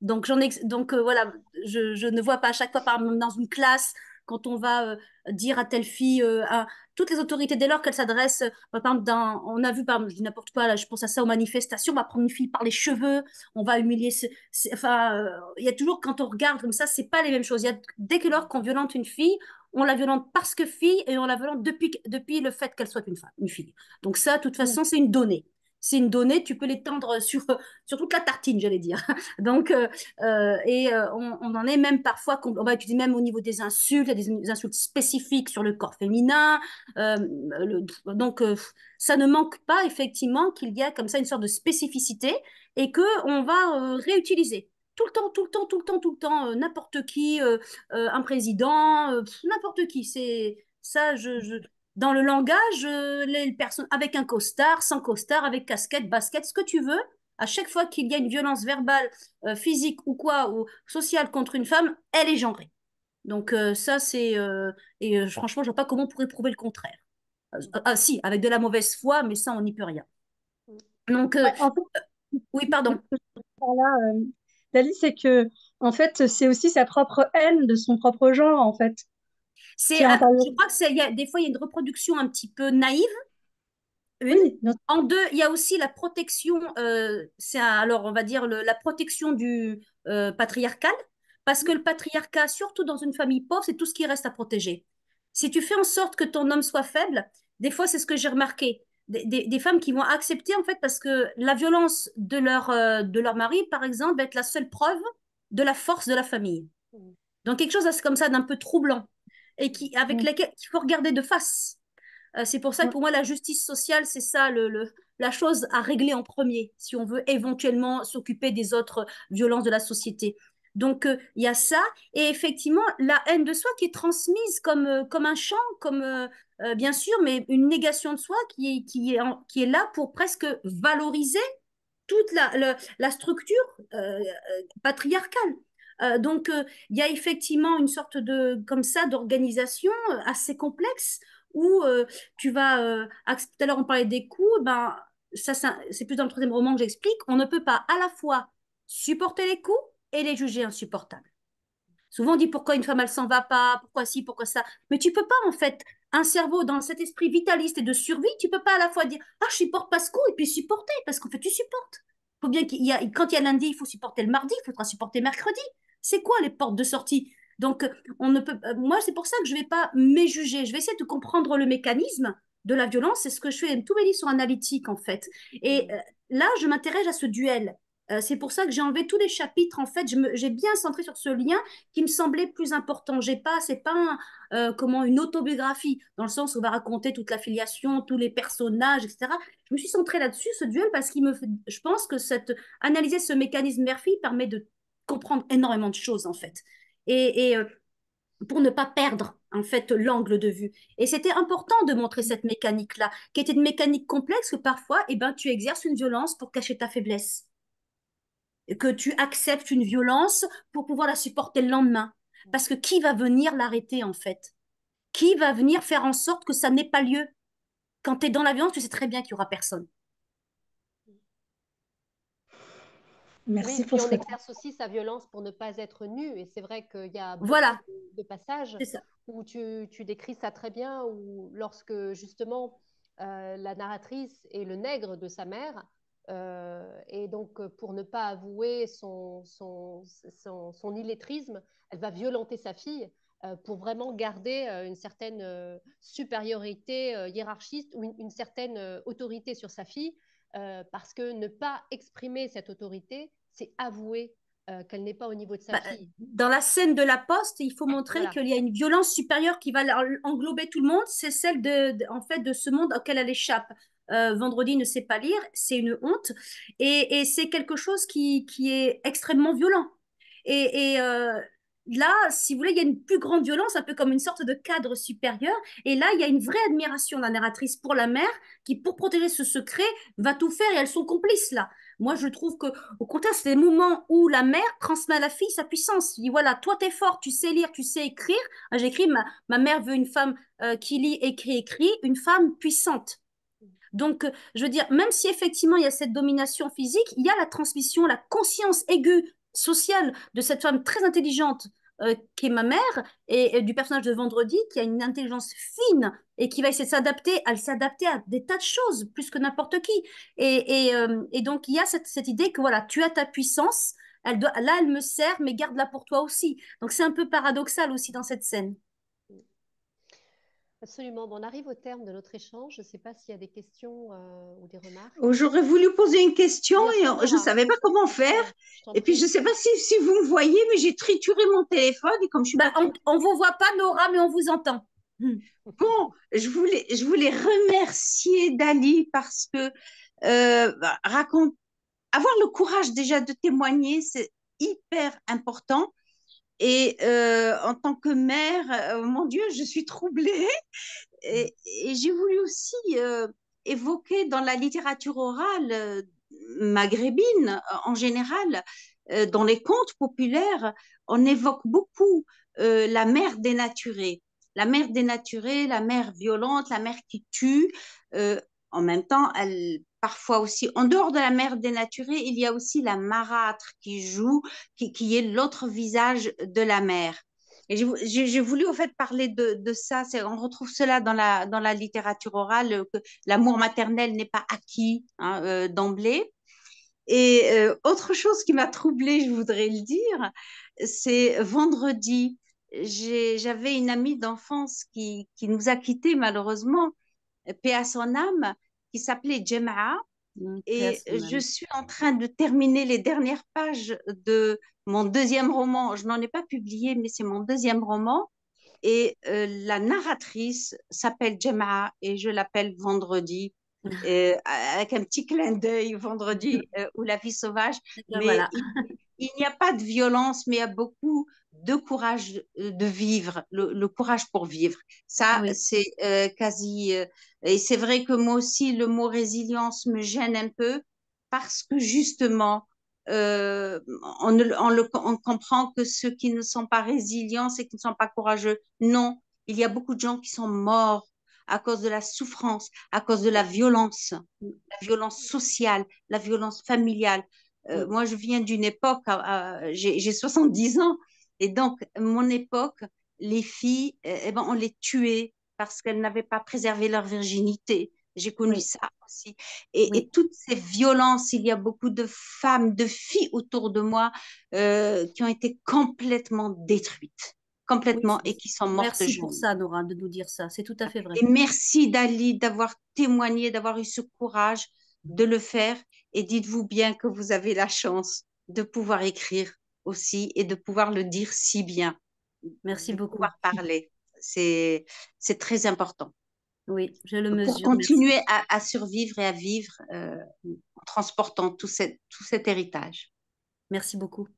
Donc j'en donc euh, voilà, je, ne vois pas à chaque fois par, dans une classe quand on va euh, dire à telle fille, euh, à toutes les autorités dès lors qu'elle s'adresse, euh, on a vu, par dis n'importe quoi, je pense à ça aux manifestations, on va prendre une fille par les cheveux, on va humilier. enfin, il y a toujours, quand on regarde comme ça, c'est pas les mêmes choses. dès que lors qu'on violente une fille, on la violente parce que fille et on la violente depuis, depuis le fait qu'elle soit une femme, une fille. Donc ça, de toute façon, c'est une donnée c'est une donnée, tu peux l'étendre sur, [laughs] sur toute la tartine, j'allais dire. [laughs] Donc, euh, euh, et euh, on, en est même parfois, on va utiliser même au niveau des insultes, il y a des insultes spécifiques sur le corps féminin. donc, ça ne manque pas effectivement qu'il y a comme ça une sorte de spécificité et que on va réutiliser tout le temps, tout le temps, tout le temps, tout le temps, n'importe qui, un président, n'importe qui. C'est ça, je, dans le langage, euh, les personnes avec un costard, sans costard, avec casquette, basket, ce que tu veux, à chaque fois qu'il y a une violence verbale, euh, physique ou quoi, ou sociale contre une femme, elle est genrée. Donc euh, ça, c'est... et franchement, je vois pas comment on pourrait prouver le contraire. ah si, avec de la mauvaise foi, mais ça, on n'y peut rien. Donc... oui, pardon. Là, Dali, c'est que, en fait, c'est aussi sa propre haine de son propre genre, en fait. C'est, je crois que des fois, il y a une reproduction un petit peu naïve. Une. en deux, il y a aussi la protection, euh, c'est alors on va dire la protection du euh, patriarcal, parce que mm. le patriarcat, surtout dans une famille pauvre, c'est tout ce qui reste à protéger. Si tu fais en sorte que ton homme soit faible, des fois c'est ce que j'ai remarqué, des, des, femmes qui vont accepter en fait parce que la violence de leur, euh, de leur mari, par exemple, va être la seule preuve de la force de la famille. Mm. Donc quelque chose comme ça d'un peu troublant et qui, avec laquelle qu'il faut regarder de face. Euh, c'est pour ça que pour moi, la justice sociale, c'est ça le, le, la chose à régler en premier, si on veut éventuellement s'occuper des autres violences de la société. Donc, euh, il y a ça, et effectivement, la haine de soi qui est transmise comme, euh, comme un champ, comme, bien sûr, mais une négation de soi qui est, qui est, qui est là pour presque valoriser toute la, la structure patriarcale. Euh, donc, euh, il y a effectivement une sorte de, comme ça, d'organisation euh, assez complexe où tu vas, tout à l'heure on parlait des coups, ben, ça, c'est plus dans le troisième roman que j'explique, on ne peut pas à la fois supporter les coups et les juger insupportables. Souvent on dit pourquoi une femme elle s'en va pas, pourquoi si pourquoi ça, mais tu peux pas en fait, un cerveau dans cet esprit vitaliste et de survie, tu peux pas à la fois dire ah je supporte pas ce coup et puis supporter parce qu'en fait tu supportes. Faut bien qu'il quand il y a lundi, il faut supporter le mardi, il faudra supporter mercredi. C'est quoi les portes de sortie Donc, euh, on ne peut. Euh, moi, c'est pour ça que je ne vais pas méjuger. Je vais essayer de comprendre le mécanisme de la violence. C'est ce que je fais. Tous mes livres sont analytiques, en fait. Et euh, là, je m'intéresse à ce duel. c'est pour ça que j'ai enlevé tous les chapitres. En fait, j'ai bien centré sur ce lien qui me semblait plus important. J'ai pas, c'est pas comment une autobiographie dans le sens où on va raconter toute la filiation, tous les personnages, etc. Je me suis centrée là-dessus, ce duel, parce qu'il me, je pense que cette analyser ce mécanisme Murphy permet de comprendre énormément de choses en fait. Et, euh, pour ne pas perdre en fait l'angle de vue. Et c'était important de montrer cette mécanique-là, qui était une mécanique complexe que parfois, eh ben, tu exerces une violence pour cacher ta faiblesse, que tu acceptes une violence pour pouvoir la supporter le lendemain. Parce que qui va venir l'arrêter en fait Qui va venir faire en sorte que ça n'ait pas lieu Quand tu es dans la violence, tu sais très bien qu'il y aura personne. Merci pour on exerce aussi sa violence pour ne pas être nu. Et c'est vrai qu'il y a beaucoup de, passages où tu, décris ça très bien, où lorsque justement euh, la narratrice est le nègre de sa mère, euh, et donc euh, pour ne pas avouer son, illettrisme, elle va violenter sa fille pour vraiment garder une certaine supériorité hiérarchiste ou une certaine autorité sur sa fille euh, parce que ne pas exprimer cette autorité, c'est avouer euh, qu'elle n'est pas au niveau de sa vie. Bah, fille. Dans la scène de la poste, il faut ah, montrer qu'il y a une violence supérieure qui va englober tout le monde, c'est celle de, en fait, de ce monde auquel elle échappe. Euh, vendredi ne sait pas lire, c'est une honte et, c'est quelque chose qui, est extrêmement violent. Et, là, si vous voulez, il y a une plus grande violence, un peu comme une sorte de cadre supérieur. Et là, il y a une vraie admiration de la narratrice pour la mère qui, pour protéger ce secret, va tout faire et elles sont complices là. Moi, je trouve que, au contraire, c'est des moments où la mère transmet à la fille sa puissance. Il dit voilà, toi, tu es fort, tu sais lire, tu sais écrire. J'écris, ma, ma, mère veut une femme euh, qui lit, écrit, écrit, une femme puissante. Donc, euh, je veux dire, même si effectivement il y a cette domination physique, il y a la transmission, la conscience aiguë sociale de cette femme très intelligente euh, qui est ma mère et, du personnage de Vendredi qui a une intelligence fine et qui va essayer de s'adapter, à s'adapter à des tas de choses plus que n'importe qui. Et, euh, donc il y a cette, idée que voilà, tu as ta puissance, elle là elle me sert, mais garde-la pour toi aussi. Donc c'est un peu paradoxal aussi dans cette scène. Absolument. on arrive au terme de notre échange. Je ne sais pas s'il y a des questions euh, ou des remarques. Oh, j'aurais voulu poser une question et je ne savais pas comment faire. Et puis, je ne sais pas si, vous me voyez, mais j'ai trituré mon téléphone et comme je suis bah, On ne vous voit pas, Nora, mais on vous entend. Hmm. Bon, je voulais, je voulais remercier Dali parce que euh, bah, avoir le courage déjà de témoigner, c'est hyper important et euh, en tant que mère, euh, mon Dieu, je suis troublée. [laughs] Mm. Et, j'ai voulu aussi euh, évoquer dans la littérature orale maghrébine en général, dans les contes populaires, on évoque beaucoup la mère dénaturée. La mère dénaturée, la mère violente, la mère qui tue en même temps, elle, parfois aussi, en dehors de la mère dénaturée, il y a aussi la marâtre qui joue, qui, qui est l'autre visage de la mère. Et j'ai voulu en fait parler de, de ça. On retrouve cela dans la, dans la littérature orale, euh, que l'amour maternel n'est pas acquis hein, euh, d'emblée. Et euh, autre chose qui m'a troublée, je voudrais le dire, c'est vendredi, j'avais une amie d'enfance qui, qui, nous a quittés malheureusement, paix à son âme, qui s'appelait Jemma, mm, Et je suis en train de terminer les dernières pages de mon deuxième roman. Je n'en ai pas publié, mais c'est mon deuxième roman. Et euh, la narratrice s'appelle Gemma et je l'appelle Vendredi, [laughs] euh, avec un petit clin d'œil, Vendredi [laughs] euh, ou La vie sauvage. Ben mais il, il n'y a pas de violence, mais il y a beaucoup de courage euh, de vivre, le, courage pour vivre. Ça, c'est euh, quasi. Euh, et c'est vrai que moi aussi, le mot résilience me gêne un peu parce que justement, on, on, on, comprend que ceux qui ne sont pas résilients, c'est qui ne sont pas courageux. Non, il y a beaucoup de gens qui sont morts à cause de la souffrance, à cause de la violence, la violence sociale, la violence familiale. moi, je viens d'une époque, j'ai 70 ans, et donc, mon époque, les filles, euh, eh ben, on les tuait parce qu'elles n'avaient pas préservé leur virginité. J'ai connu ça aussi. Et, toutes ces violences, il y a beaucoup de femmes, de filles autour de moi euh, qui ont été complètement détruites, complètement, et qui sont mortes. Merci pour ça, Nora, de nous dire ça. C'est tout à fait vrai. Et merci, Dali, d'avoir témoigné, d'avoir eu ce courage de le faire. Et dites-vous bien que vous avez la chance de pouvoir écrire aussi et de pouvoir le dire si bien. Merci beaucoup. Pouvoir parler, c'est très important. Oui, je le mesure. Pour continuer à, survivre et à vivre euh, en transportant tout, tout cet héritage. Merci beaucoup.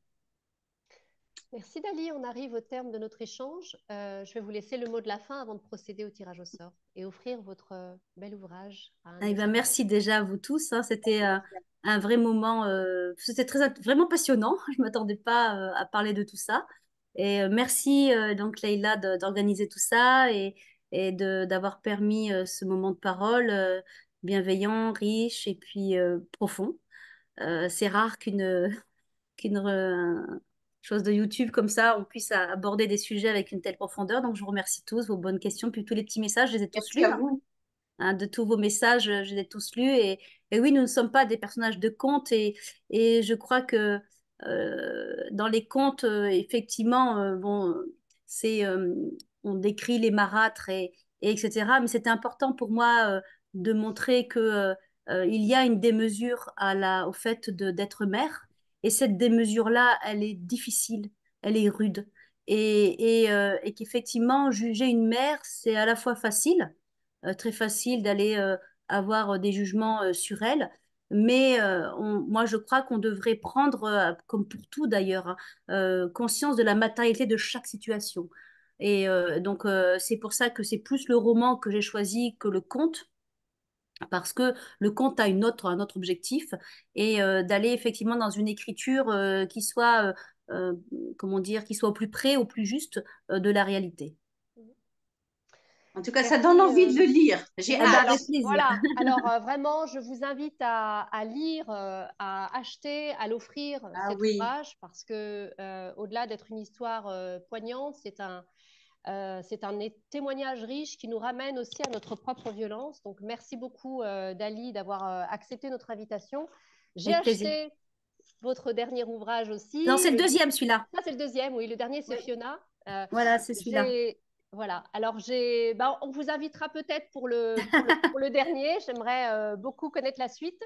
Merci Dali, on arrive au terme de notre échange. Euh, je vais vous laisser le mot de la fin avant de procéder au tirage au sort et offrir votre euh, bel ouvrage. À un... Eh ben, merci déjà à vous tous, hein. c'était euh, un vrai moment, c'était très, vraiment passionnant, [laughs] je ne m'attendais pas à parler de tout ça. Et merci donc Leïla d'organiser tout ça et, d'avoir permis ce moment de parole bienveillant, riche et puis profond. C'est rare qu'une... [laughs] qu'une chose de YouTube comme ça, on puisse aborder des sujets avec une telle profondeur. Donc, je vous remercie tous, vos bonnes questions, puis tous les petits messages, je les ai tous lus. Hein. Hein, de tous vos messages, je les ai tous lus. Et, oui, nous ne sommes pas des personnages de contes. Et, et je crois que euh, dans les contes, euh, effectivement, euh, bon, c'est on décrit les marâtres et, etc. Mais c'était important pour moi de montrer que il y a une démesure à la, au fait d'être mère et cette démesure-là, elle est difficile, elle est rude. Et, euh, qu'effectivement, juger une mère, c'est à la fois facile, euh, très facile d'aller euh, avoir des jugements sur elle, mais moi, je crois qu'on devrait prendre, comme pour tout d'ailleurs, hein, conscience de la matérialité de chaque situation. Et donc, c'est pour ça que c'est plus le roman que j'ai choisi que le conte parce que le conte a une autre, un autre objectif, et euh, d'aller effectivement dans une écriture euh, qui soit, euh, comment dire, qui soit au plus près, au plus juste de la réalité. En tout cas, ça donne envie de le lire. J'ai eh ben, hâte. [laughs] Alors, voilà. Alors vraiment, je vous invite à, lire, à acheter, à l'offrir ah cet ouvrage parce que au-delà d'être une histoire poignante, c'est un, euh, c'est un témoignage riche qui nous ramène aussi à notre propre violence. Donc, merci beaucoup, euh, Dali, d'avoir euh, accepté notre invitation. J'ai acheté votre dernier ouvrage aussi. Non, c'est le deuxième, celui-là. Ça c'est le deuxième, oui. Le dernier, c'est Fiona. voilà, c'est celui-là. Voilà. Alors, j'ai, bah, on vous invitera peut-être pour le, le, dernier. J'aimerais beaucoup connaître la suite.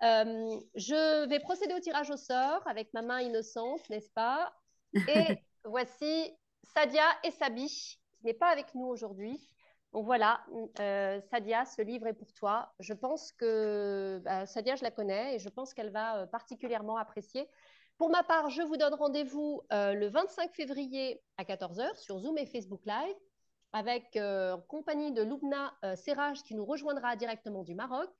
je vais procéder au tirage au sort avec ma main innocente, n'est-ce pas Et [laughs] voici Sadia et Sabi qui n'est pas avec nous aujourd'hui. Donc voilà, euh, Sadia, ce livre est pour toi. Je pense que bah, Sadia, je la connais et je pense qu'elle va euh, particulièrement apprécier. Pour ma part, je vous donne rendez-vous euh, le 25 février à 14h sur Zoom et Facebook Live avec en compagnie de Loubna Serrage qui nous rejoindra directement du Maroc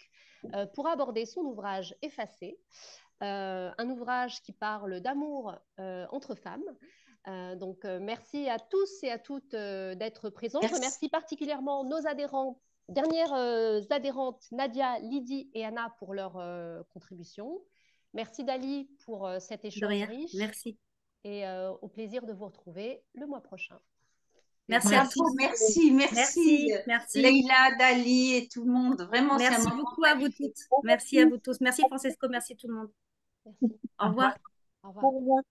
pour aborder son ouvrage Effacé, un ouvrage qui parle d'amour entre femmes. Euh, donc, euh, merci à tous et à toutes euh, d'être présents. Merci. Je remercie particulièrement nos adhérents, dernières adhérentes, Nadia, Lydie et Anna, pour leur contribution. Merci Dali pour cet échange riche. Merci. Et au plaisir de vous retrouver le mois prochain. Merci, à vous, merci, merci, merci. Leïla, Dali et tout le monde. Vraiment, merci beaucoup à vous toutes. Merci à vous tous. Merci Francesco, merci tout le monde. Merci. Au revoir. Au revoir.